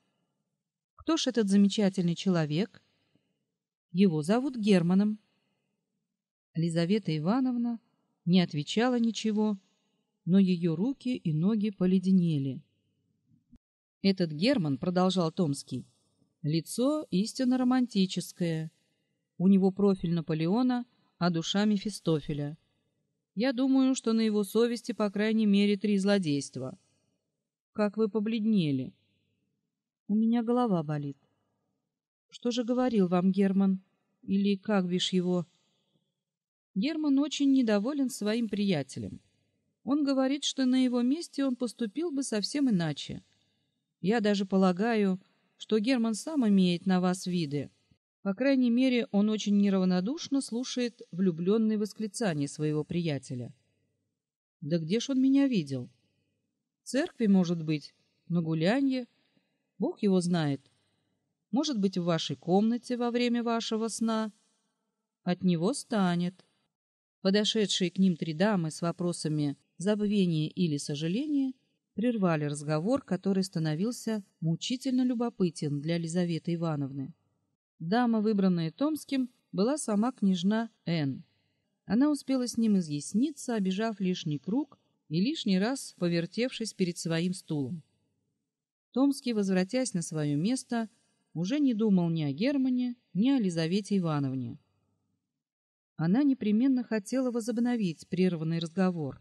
Кто ж этот замечательный человек? Его зовут Германом. Елизавета Ивановна не отвечала ничего, но ее руки и ноги поледенели. Этот Герман, продолжал Томский, лицо истинно романтическое. У него профиль Наполеона, а душа Мефистофеля. Я думаю, что на его совести по крайней мере три злодейства — как вы побледнели. У меня голова болит. Что же говорил вам Герман? Или как бишь его? Герман очень недоволен своим приятелем. Он говорит, что на его месте он поступил бы совсем иначе. Я даже полагаю, что Герман сам имеет на вас виды. По крайней мере, он очень неравнодушно слушает влюбленные восклицания своего приятеля. Да где ж он меня видел? церкви, может быть, на гулянье. Бог его знает. Может быть, в вашей комнате во время вашего сна. От него станет. Подошедшие к ним три дамы с вопросами забвения или сожаления прервали разговор, который становился мучительно любопытен для Лизаветы Ивановны. Дама, выбранная Томским, была сама княжна Н. Она успела с ним изъясниться, обижав лишний круг и лишний раз повертевшись перед своим стулом. Томский, возвратясь на свое место, уже не думал ни о Германе, ни о Лизавете Ивановне. Она непременно хотела возобновить прерванный разговор,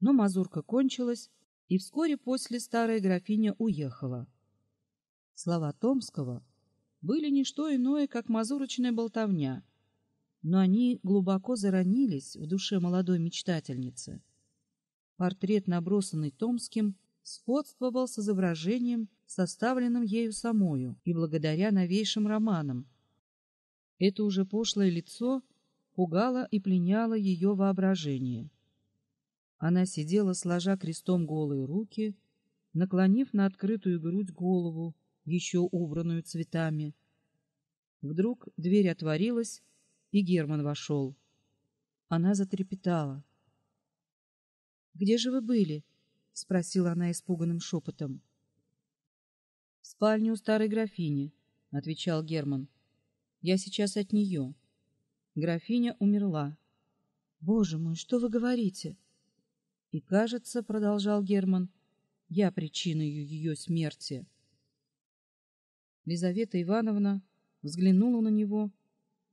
но мазурка кончилась, и вскоре после старая графиня уехала. Слова Томского были не что иное, как мазурочная болтовня, но они глубоко заронились в душе молодой мечтательницы — Портрет, набросанный Томским, сходствовал с изображением, составленным ею самою и благодаря новейшим романам. Это уже пошлое лицо пугало и пленяло ее воображение. Она сидела, сложа крестом голые руки, наклонив на открытую грудь голову, еще убранную цветами. Вдруг дверь отворилась, и Герман вошел. Она затрепетала. Где же вы были? спросила она испуганным шепотом. В спальне у старой графини, отвечал Герман. Я сейчас от нее. Графиня умерла. Боже мой, что вы говорите? И кажется, продолжал Герман, я причина ее смерти. Лизавета Ивановна взглянула на него,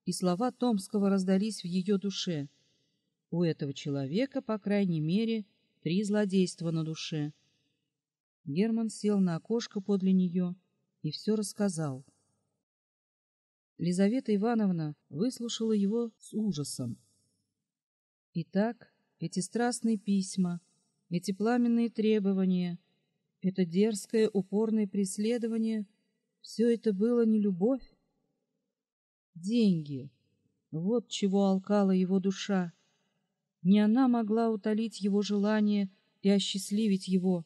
и слова Томского раздались в ее душе. У этого человека, по крайней мере, три злодейства на душе. Герман сел на окошко подле нее и все рассказал. Лизавета Ивановна выслушала его с ужасом. Итак, эти страстные письма, эти пламенные требования, это дерзкое упорное преследование — все это было не любовь? Деньги — вот чего алкала его душа. Не она могла утолить его желание и осчастливить его.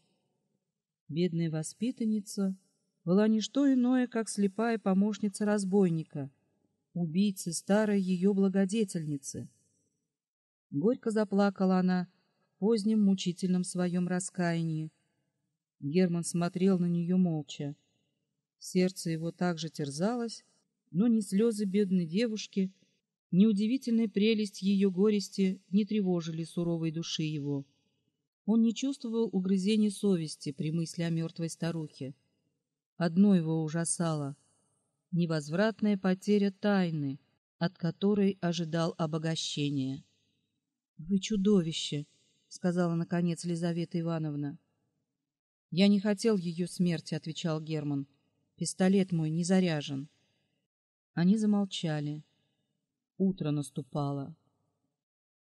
Бедная воспитанница была не что иное, как слепая помощница разбойника, убийцы старой ее благодетельницы. Горько заплакала она в позднем мучительном своем раскаянии. Герман смотрел на нее молча. Сердце его также терзалось, но ни слезы бедной девушки — Неудивительная прелесть ее горести не тревожили суровой души его. Он не чувствовал угрызений совести при мысли о мертвой старухе. Одно его ужасало — невозвратная потеря тайны, от которой ожидал обогащения. — Вы чудовище! — сказала, наконец, Лизавета Ивановна. — Я не хотел ее смерти, — отвечал Герман. — Пистолет мой не заряжен. Они замолчали. Утро наступало.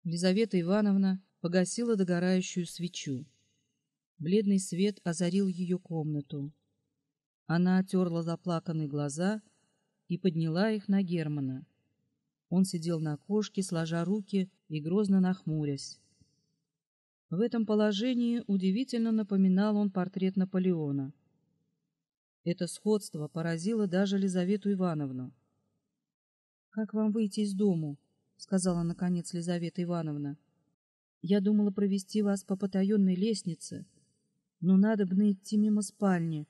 Лизавета Ивановна погасила догорающую свечу. Бледный свет озарил ее комнату. Она отерла заплаканные глаза и подняла их на Германа. Он сидел на кошке, сложа руки и грозно нахмурясь. В этом положении удивительно напоминал он портрет Наполеона. Это сходство поразило даже Лизавету Ивановну. Как вам выйти из дому? сказала наконец Лизавета Ивановна. Я думала провести вас по потаенной лестнице, но надо бы идти мимо спальни,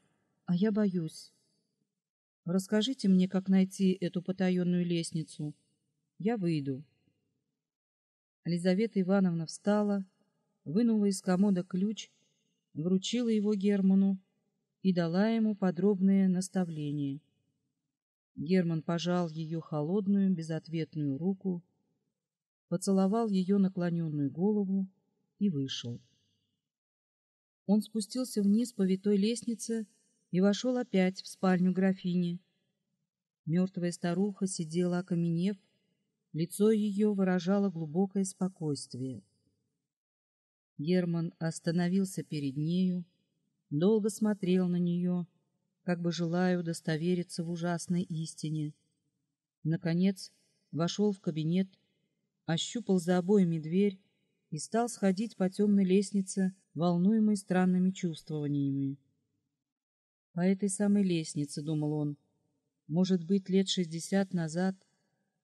а я боюсь. Расскажите мне, как найти эту потаенную лестницу. Я выйду. Лизавета Ивановна встала, вынула из комода ключ, вручила его Герману и дала ему подробные наставления. Герман пожал ее холодную, безответную руку, поцеловал ее наклоненную голову и вышел. Он спустился вниз по витой лестнице и вошел опять в спальню графини. Мертвая старуха сидела окаменев, лицо ее выражало глубокое спокойствие. Герман остановился перед нею, долго смотрел на нее, как бы желая удостовериться в ужасной истине. Наконец, вошел в кабинет, ощупал за обоями дверь и стал сходить по темной лестнице, волнуемой странными чувствованиями. По этой самой лестнице, думал он, может быть, лет шестьдесят назад,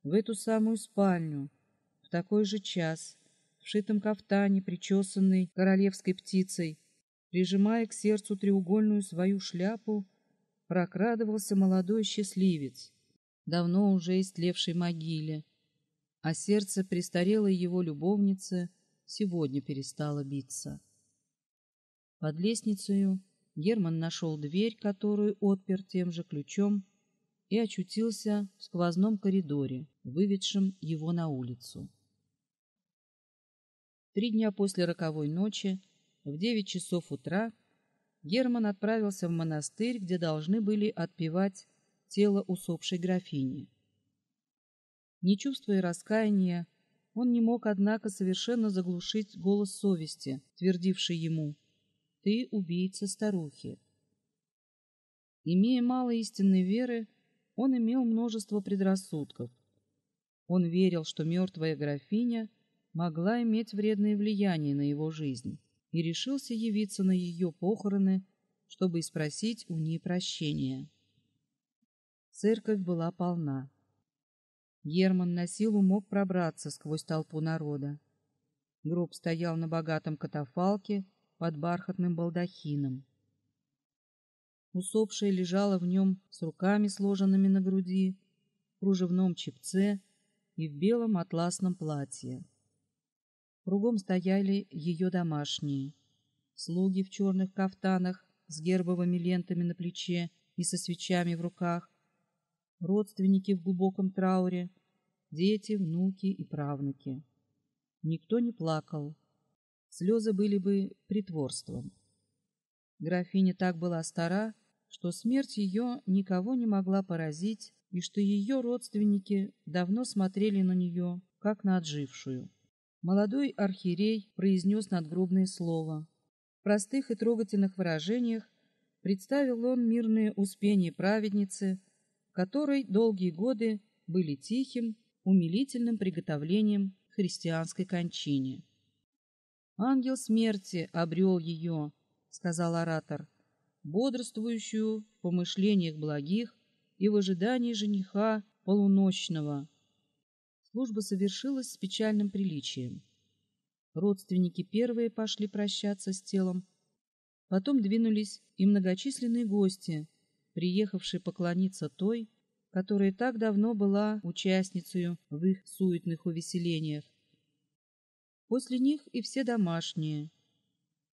в эту самую спальню, в такой же час, в шитом кафтане, причесанной королевской птицей, прижимая к сердцу треугольную свою шляпу, прокрадывался молодой счастливец, давно уже истлевший могиле, а сердце престарелой его любовницы сегодня перестало биться. Под лестницей Герман нашел дверь, которую отпер тем же ключом, и очутился в сквозном коридоре, выведшем его на улицу. Три дня после роковой ночи, в девять часов утра, Герман отправился в монастырь, где должны были отпевать тело усопшей графини. Не чувствуя раскаяния, он не мог, однако, совершенно заглушить голос совести, твердивший ему «Ты убийца старухи». Имея мало истинной веры, он имел множество предрассудков. Он верил, что мертвая графиня могла иметь вредное влияние на его жизнь и решился явиться на ее похороны, чтобы спросить у ней прощения. Церковь была полна. Герман на силу мог пробраться сквозь толпу народа. Гроб стоял на богатом катафалке под бархатным балдахином. Усопшая лежала в нем с руками, сложенными на груди, в кружевном чепце и в белом атласном платье. Кругом стояли ее домашние. Слуги в черных кафтанах с гербовыми лентами на плече и со свечами в руках, родственники в глубоком трауре, дети, внуки и правнуки. Никто не плакал. Слезы были бы притворством. Графиня так была стара, что смерть ее никого не могла поразить и что ее родственники давно смотрели на нее, как на отжившую молодой архиерей произнес надгробное слово. В простых и трогательных выражениях представил он мирные успения праведницы, которой долгие годы были тихим, умилительным приготовлением к христианской кончине. «Ангел смерти обрел ее», — сказал оратор, бодрствующую в помышлениях благих и в ожидании жениха полуночного, служба совершилась с печальным приличием. Родственники первые пошли прощаться с телом, потом двинулись и многочисленные гости, приехавшие поклониться той, которая так давно была участницей в их суетных увеселениях. После них и все домашние.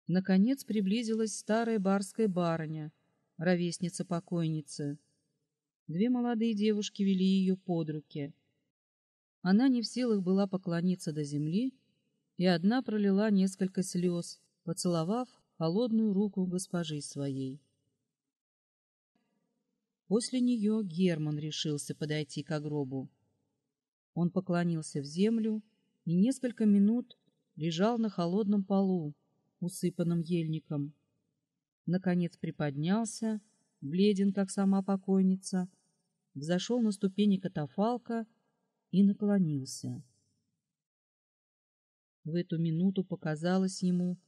Наконец приблизилась старая барская барыня, ровесница покойницы. Две молодые девушки вели ее под руки — она не в силах была поклониться до земли, и одна пролила несколько слез, поцеловав холодную руку госпожи своей. После нее Герман решился подойти к гробу. Он поклонился в землю и несколько минут лежал на холодном полу, усыпанном ельником. Наконец приподнялся, бледен, как сама покойница, взошел на ступени катафалка — и наклонился. В эту минуту показалось ему,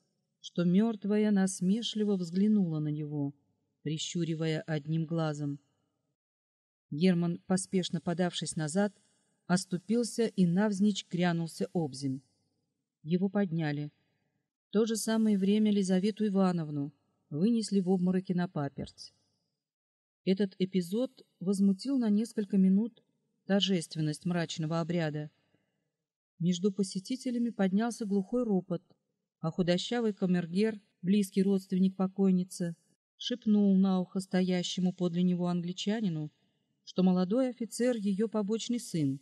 что мертвая насмешливо взглянула на него, прищуривая одним глазом. Герман, поспешно подавшись назад, оступился и навзничь грянулся обзем. Его подняли. В то же самое время Лизавету Ивановну вынесли в обмороке на паперть. Этот эпизод возмутил на несколько минут торжественность мрачного обряда. Между посетителями поднялся глухой ропот, а худощавый камергер, близкий родственник покойницы, шепнул на ухо стоящему подле него англичанину, что молодой офицер — ее побочный сын,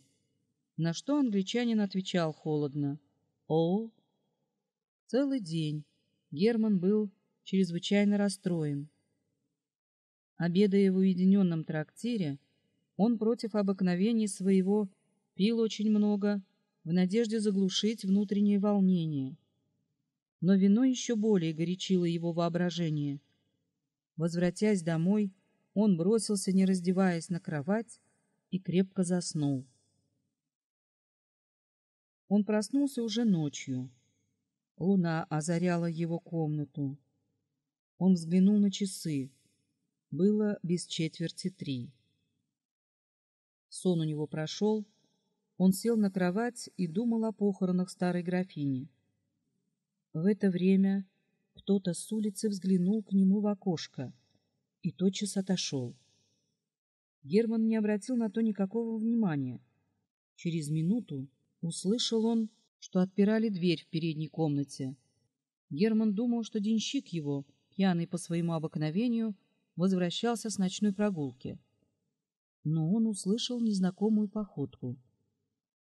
на что англичанин отвечал холодно «О». Целый день Герман был чрезвычайно расстроен. Обедая в уединенном трактире, он против обыкновений своего пил очень много, в надежде заглушить внутреннее волнение. Но вино еще более горячило его воображение. Возвратясь домой, он бросился, не раздеваясь, на кровать и крепко заснул. Он проснулся уже ночью. Луна озаряла его комнату. Он взглянул на часы. Было без четверти три. Сон у него прошел. Он сел на кровать и думал о похоронах старой графини. В это время кто-то с улицы взглянул к нему в окошко и тотчас отошел. Герман не обратил на то никакого внимания. Через минуту услышал он, что отпирали дверь в передней комнате. Герман думал, что денщик его, пьяный по своему обыкновению, возвращался с ночной прогулки но он услышал незнакомую походку.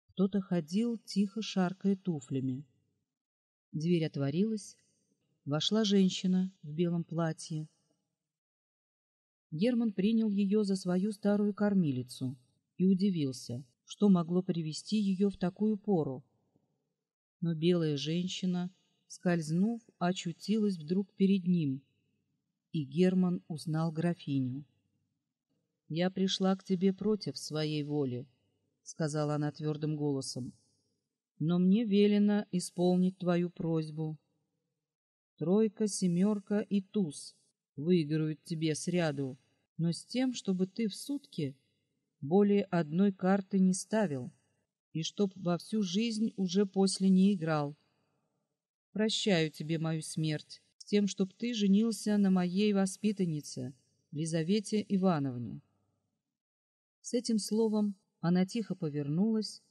Кто-то ходил, тихо шаркая туфлями. Дверь отворилась. Вошла женщина в белом платье. Герман принял ее за свою старую кормилицу и удивился, что могло привести ее в такую пору. Но белая женщина, скользнув, очутилась вдруг перед ним, и Герман узнал графиню. «Я пришла к тебе против своей воли», — сказала она твердым голосом. «Но мне велено исполнить твою просьбу. Тройка, семерка и туз выиграют тебе с ряду, но с тем, чтобы ты в сутки более одной карты не ставил и чтоб во всю жизнь уже после не играл. Прощаю тебе мою смерть с тем, чтоб ты женился на моей воспитаннице, Лизавете Ивановне. С этим словом она тихо повернулась,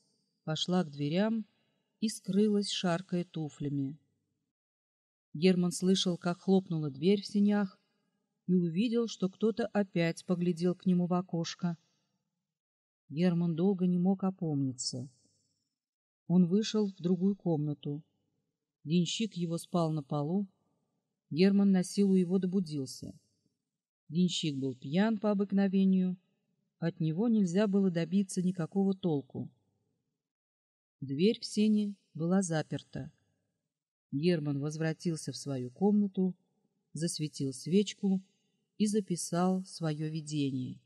пошла к дверям и скрылась, шаркая туфлями. Герман слышал, как хлопнула дверь в синях, и увидел, что кто-то опять поглядел к нему в окошко. Герман долго не мог опомниться. Он вышел в другую комнату. Денщик его спал на полу. Герман на силу его добудился. Денщик был пьян по обыкновению от него нельзя было добиться никакого толку. Дверь в сене была заперта. Герман возвратился в свою комнату, засветил свечку и записал свое видение.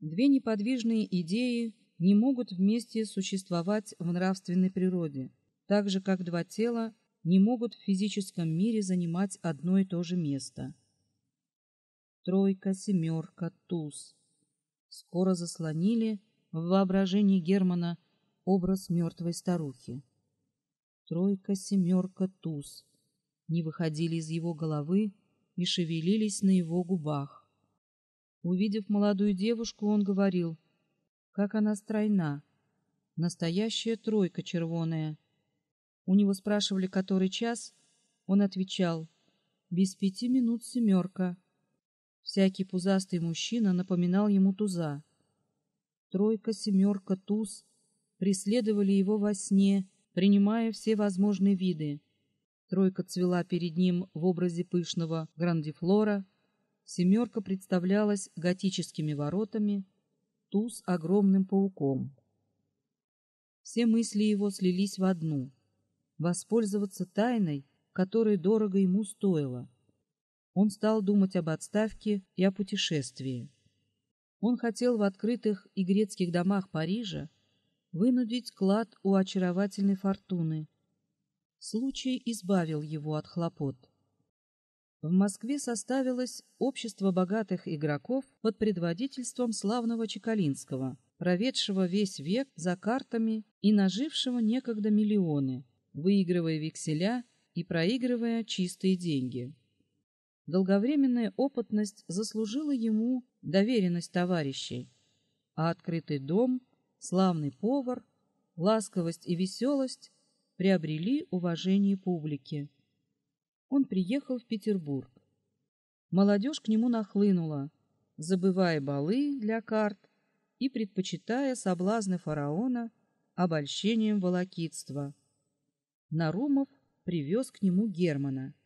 Две неподвижные идеи не могут вместе существовать в нравственной природе, так же, как два тела не могут в физическом мире занимать одно и то же место тройка, семерка, туз. Скоро заслонили в воображении Германа образ мертвой старухи. Тройка, семерка, туз не выходили из его головы и шевелились на его губах. Увидев молодую девушку, он говорил, как она стройна, настоящая тройка червоная. У него спрашивали, который час, он отвечал, без пяти минут семерка. Всякий пузастый мужчина напоминал ему туза. Тройка, семерка, туз преследовали его во сне, принимая все возможные виды. Тройка цвела перед ним в образе пышного грандифлора, семерка представлялась готическими воротами, туз — огромным пауком. Все мысли его слились в одну — воспользоваться тайной, которой дорого ему стоило. Он стал думать об отставке и о путешествии. Он хотел в открытых и грецких домах Парижа вынудить клад у очаровательной фортуны. Случай избавил его от хлопот. В Москве составилось общество богатых игроков под предводительством славного Чекалинского, проведшего весь век за картами и нажившего некогда миллионы, выигрывая векселя и проигрывая чистые деньги. Долговременная опытность заслужила ему доверенность товарищей, а открытый дом, славный повар, ласковость и веселость приобрели уважение публики. Он приехал в Петербург. Молодежь к нему нахлынула, забывая балы для карт и предпочитая соблазны фараона обольщением волокитства. Нарумов привез к нему Германа —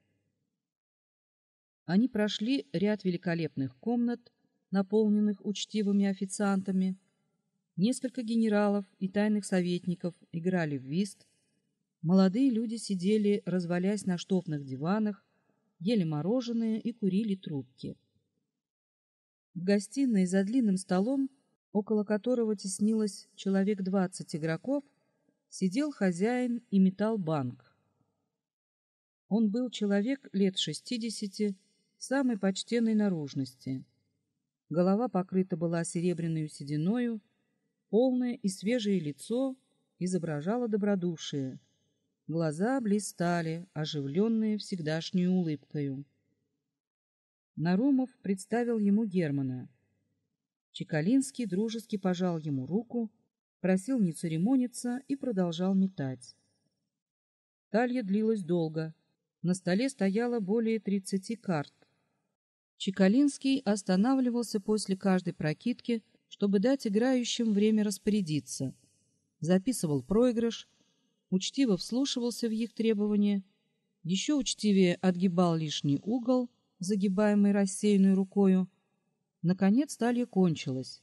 они прошли ряд великолепных комнат, наполненных учтивыми официантами. Несколько генералов и тайных советников играли в вист. Молодые люди сидели, развалясь на штопных диванах, ели мороженое и курили трубки. В гостиной за длинным столом, около которого теснилось человек двадцать игроков, сидел хозяин и метал банк. Он был человек лет шестидесяти, самой почтенной наружности. Голова покрыта была серебряной сединою, полное и свежее лицо изображало добродушие. Глаза блистали, оживленные всегдашней улыбкою. Нарумов представил ему Германа. Чекалинский дружески пожал ему руку, просил не церемониться и продолжал метать. Талья длилась долго. На столе стояло более тридцати карт. Чекалинский останавливался после каждой прокидки, чтобы дать играющим время распорядиться. Записывал проигрыш, учтиво вслушивался в их требования, еще учтивее отгибал лишний угол, загибаемый рассеянной рукою. Наконец сталья кончилась.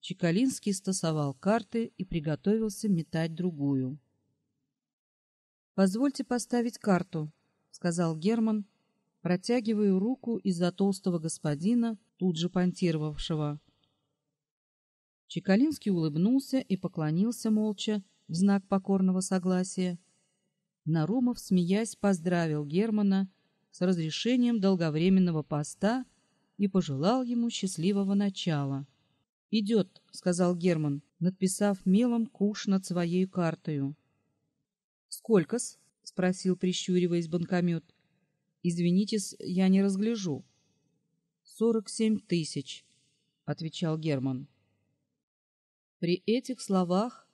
Чекалинский стасовал карты и приготовился метать другую. «Позвольте поставить карту», — сказал Герман, Протягиваю руку из-за толстого господина, тут же понтировавшего. Чекалинский улыбнулся и поклонился молча в знак покорного согласия. Нарумов, смеясь, поздравил Германа с разрешением долговременного поста и пожелал ему счастливого начала. «Идет», — сказал Герман, надписав мелом куш над своей картою. «Сколько-с?» — спросил, прищуриваясь банкомет. Извините, я не разгляжу. Сорок семь тысяч, отвечал Герман. При этих словах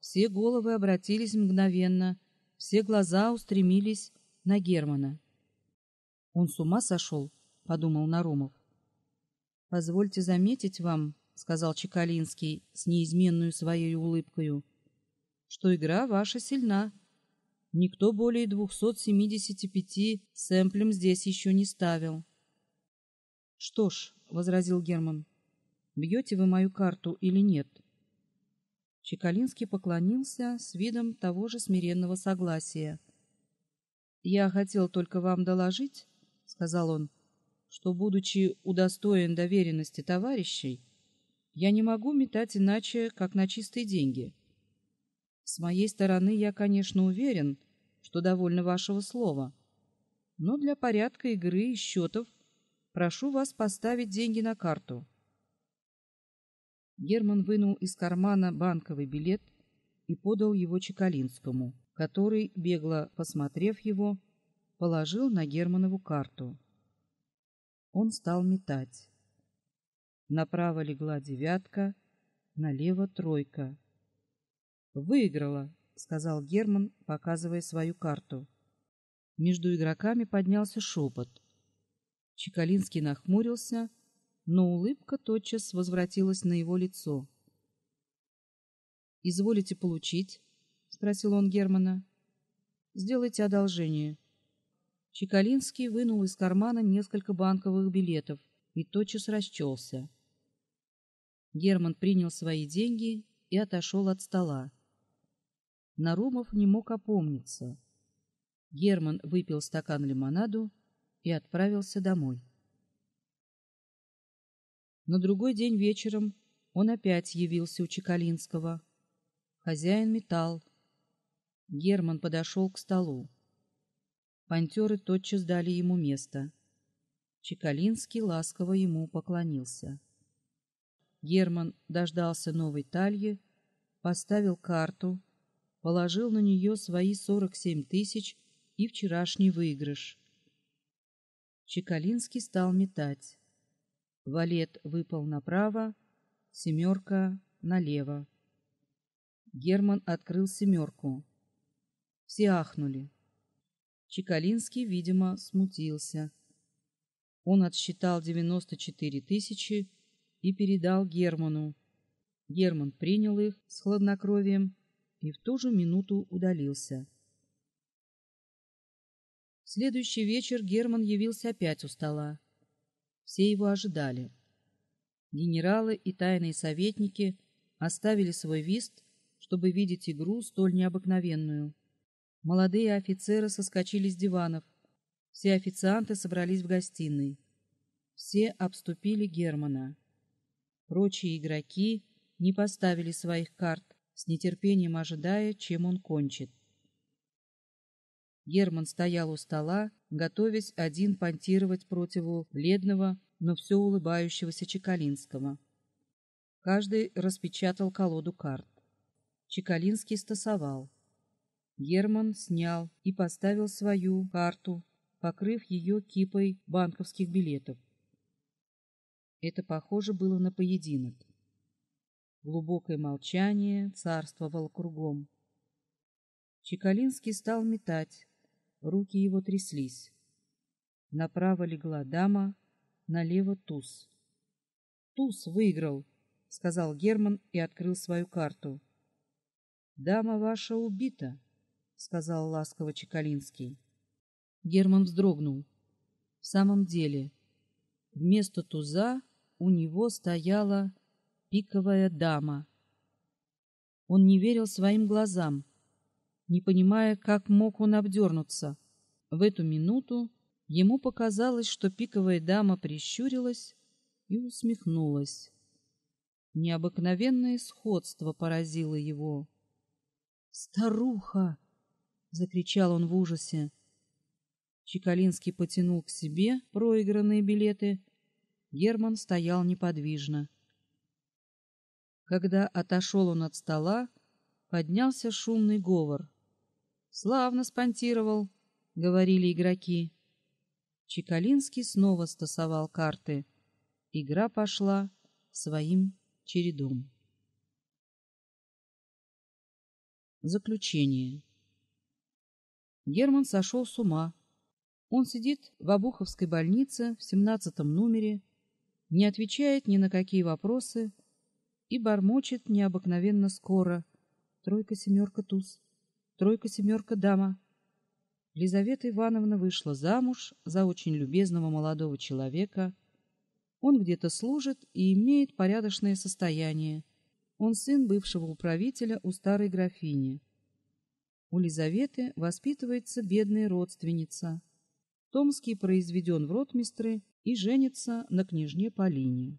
все головы обратились мгновенно, все глаза устремились на Германа. Он с ума сошел, подумал Нарумов. Позвольте заметить вам, сказал Чекалинский с неизменную своей улыбкой, что игра ваша сильна. Никто более 275 сэмплем здесь еще не ставил. — Что ж, — возразил Герман, — бьете вы мою карту или нет? Чекалинский поклонился с видом того же смиренного согласия. — Я хотел только вам доложить, — сказал он, — что, будучи удостоен доверенности товарищей, я не могу метать иначе, как на чистые деньги. — с моей стороны я, конечно, уверен, что довольна вашего слова. Но для порядка игры и счетов прошу вас поставить деньги на карту. Герман вынул из кармана банковый билет и подал его Чекалинскому, который, бегло посмотрев его, положил на Германову карту. Он стал метать. Направо легла девятка, налево тройка. «Выиграла», — сказал Герман, показывая свою карту. Между игроками поднялся шепот. Чекалинский нахмурился, но улыбка тотчас возвратилась на его лицо. «Изволите получить?» — спросил он Германа. «Сделайте одолжение». Чекалинский вынул из кармана несколько банковых билетов и тотчас расчелся. Герман принял свои деньги и отошел от стола. Нарумов не мог опомниться. Герман выпил стакан лимонаду и отправился домой. На другой день вечером он опять явился у Чекалинского. Хозяин металл. Герман подошел к столу. Пантеры тотчас дали ему место. Чекалинский ласково ему поклонился. Герман дождался новой тальи, поставил карту, положил на нее свои 47 тысяч и вчерашний выигрыш. Чекалинский стал метать. Валет выпал направо, семерка налево. Герман открыл семерку. Все ахнули. Чекалинский, видимо, смутился. Он отсчитал 94 тысячи и передал Герману. Герман принял их с хладнокровием и в ту же минуту удалился. В следующий вечер Герман явился опять у стола. Все его ожидали. Генералы и тайные советники оставили свой вист, чтобы видеть игру столь необыкновенную. Молодые офицеры соскочили с диванов. Все официанты собрались в гостиной. Все обступили Германа. Прочие игроки не поставили своих карт с нетерпением ожидая, чем он кончит. Герман стоял у стола, готовясь один понтировать противу бледного, но все улыбающегося Чекалинского. Каждый распечатал колоду карт. Чекалинский стасовал. Герман снял и поставил свою карту, покрыв ее кипой банковских билетов. Это похоже было на поединок. Глубокое молчание царствовало кругом. Чекалинский стал метать, руки его тряслись. Направо легла дама, налево туз. «Туз выиграл», — сказал Герман и открыл свою карту. «Дама ваша убита», — сказал ласково Чекалинский. Герман вздрогнул. В самом деле, вместо туза у него стояла пиковая дама. Он не верил своим глазам, не понимая, как мог он обдернуться. В эту минуту ему показалось, что пиковая дама прищурилась и усмехнулась. Необыкновенное сходство поразило его. «Старуха!» — закричал он в ужасе. Чекалинский потянул к себе проигранные билеты. Герман стоял неподвижно. Когда отошел он от стола, поднялся шумный говор. «Славно спонтировал», — говорили игроки. Чекалинский снова стасовал карты. Игра пошла своим чередом. Заключение. Герман сошел с ума. Он сидит в Обуховской больнице в семнадцатом номере, не отвечает ни на какие вопросы, — и бормочет необыкновенно скоро. Тройка, семерка, туз. Тройка, семерка, дама. Лизавета Ивановна вышла замуж за очень любезного молодого человека. Он где-то служит и имеет порядочное состояние. Он сын бывшего управителя у старой графини. У Лизаветы воспитывается бедная родственница. Томский произведён в ротмистры и женится на княжне Полине.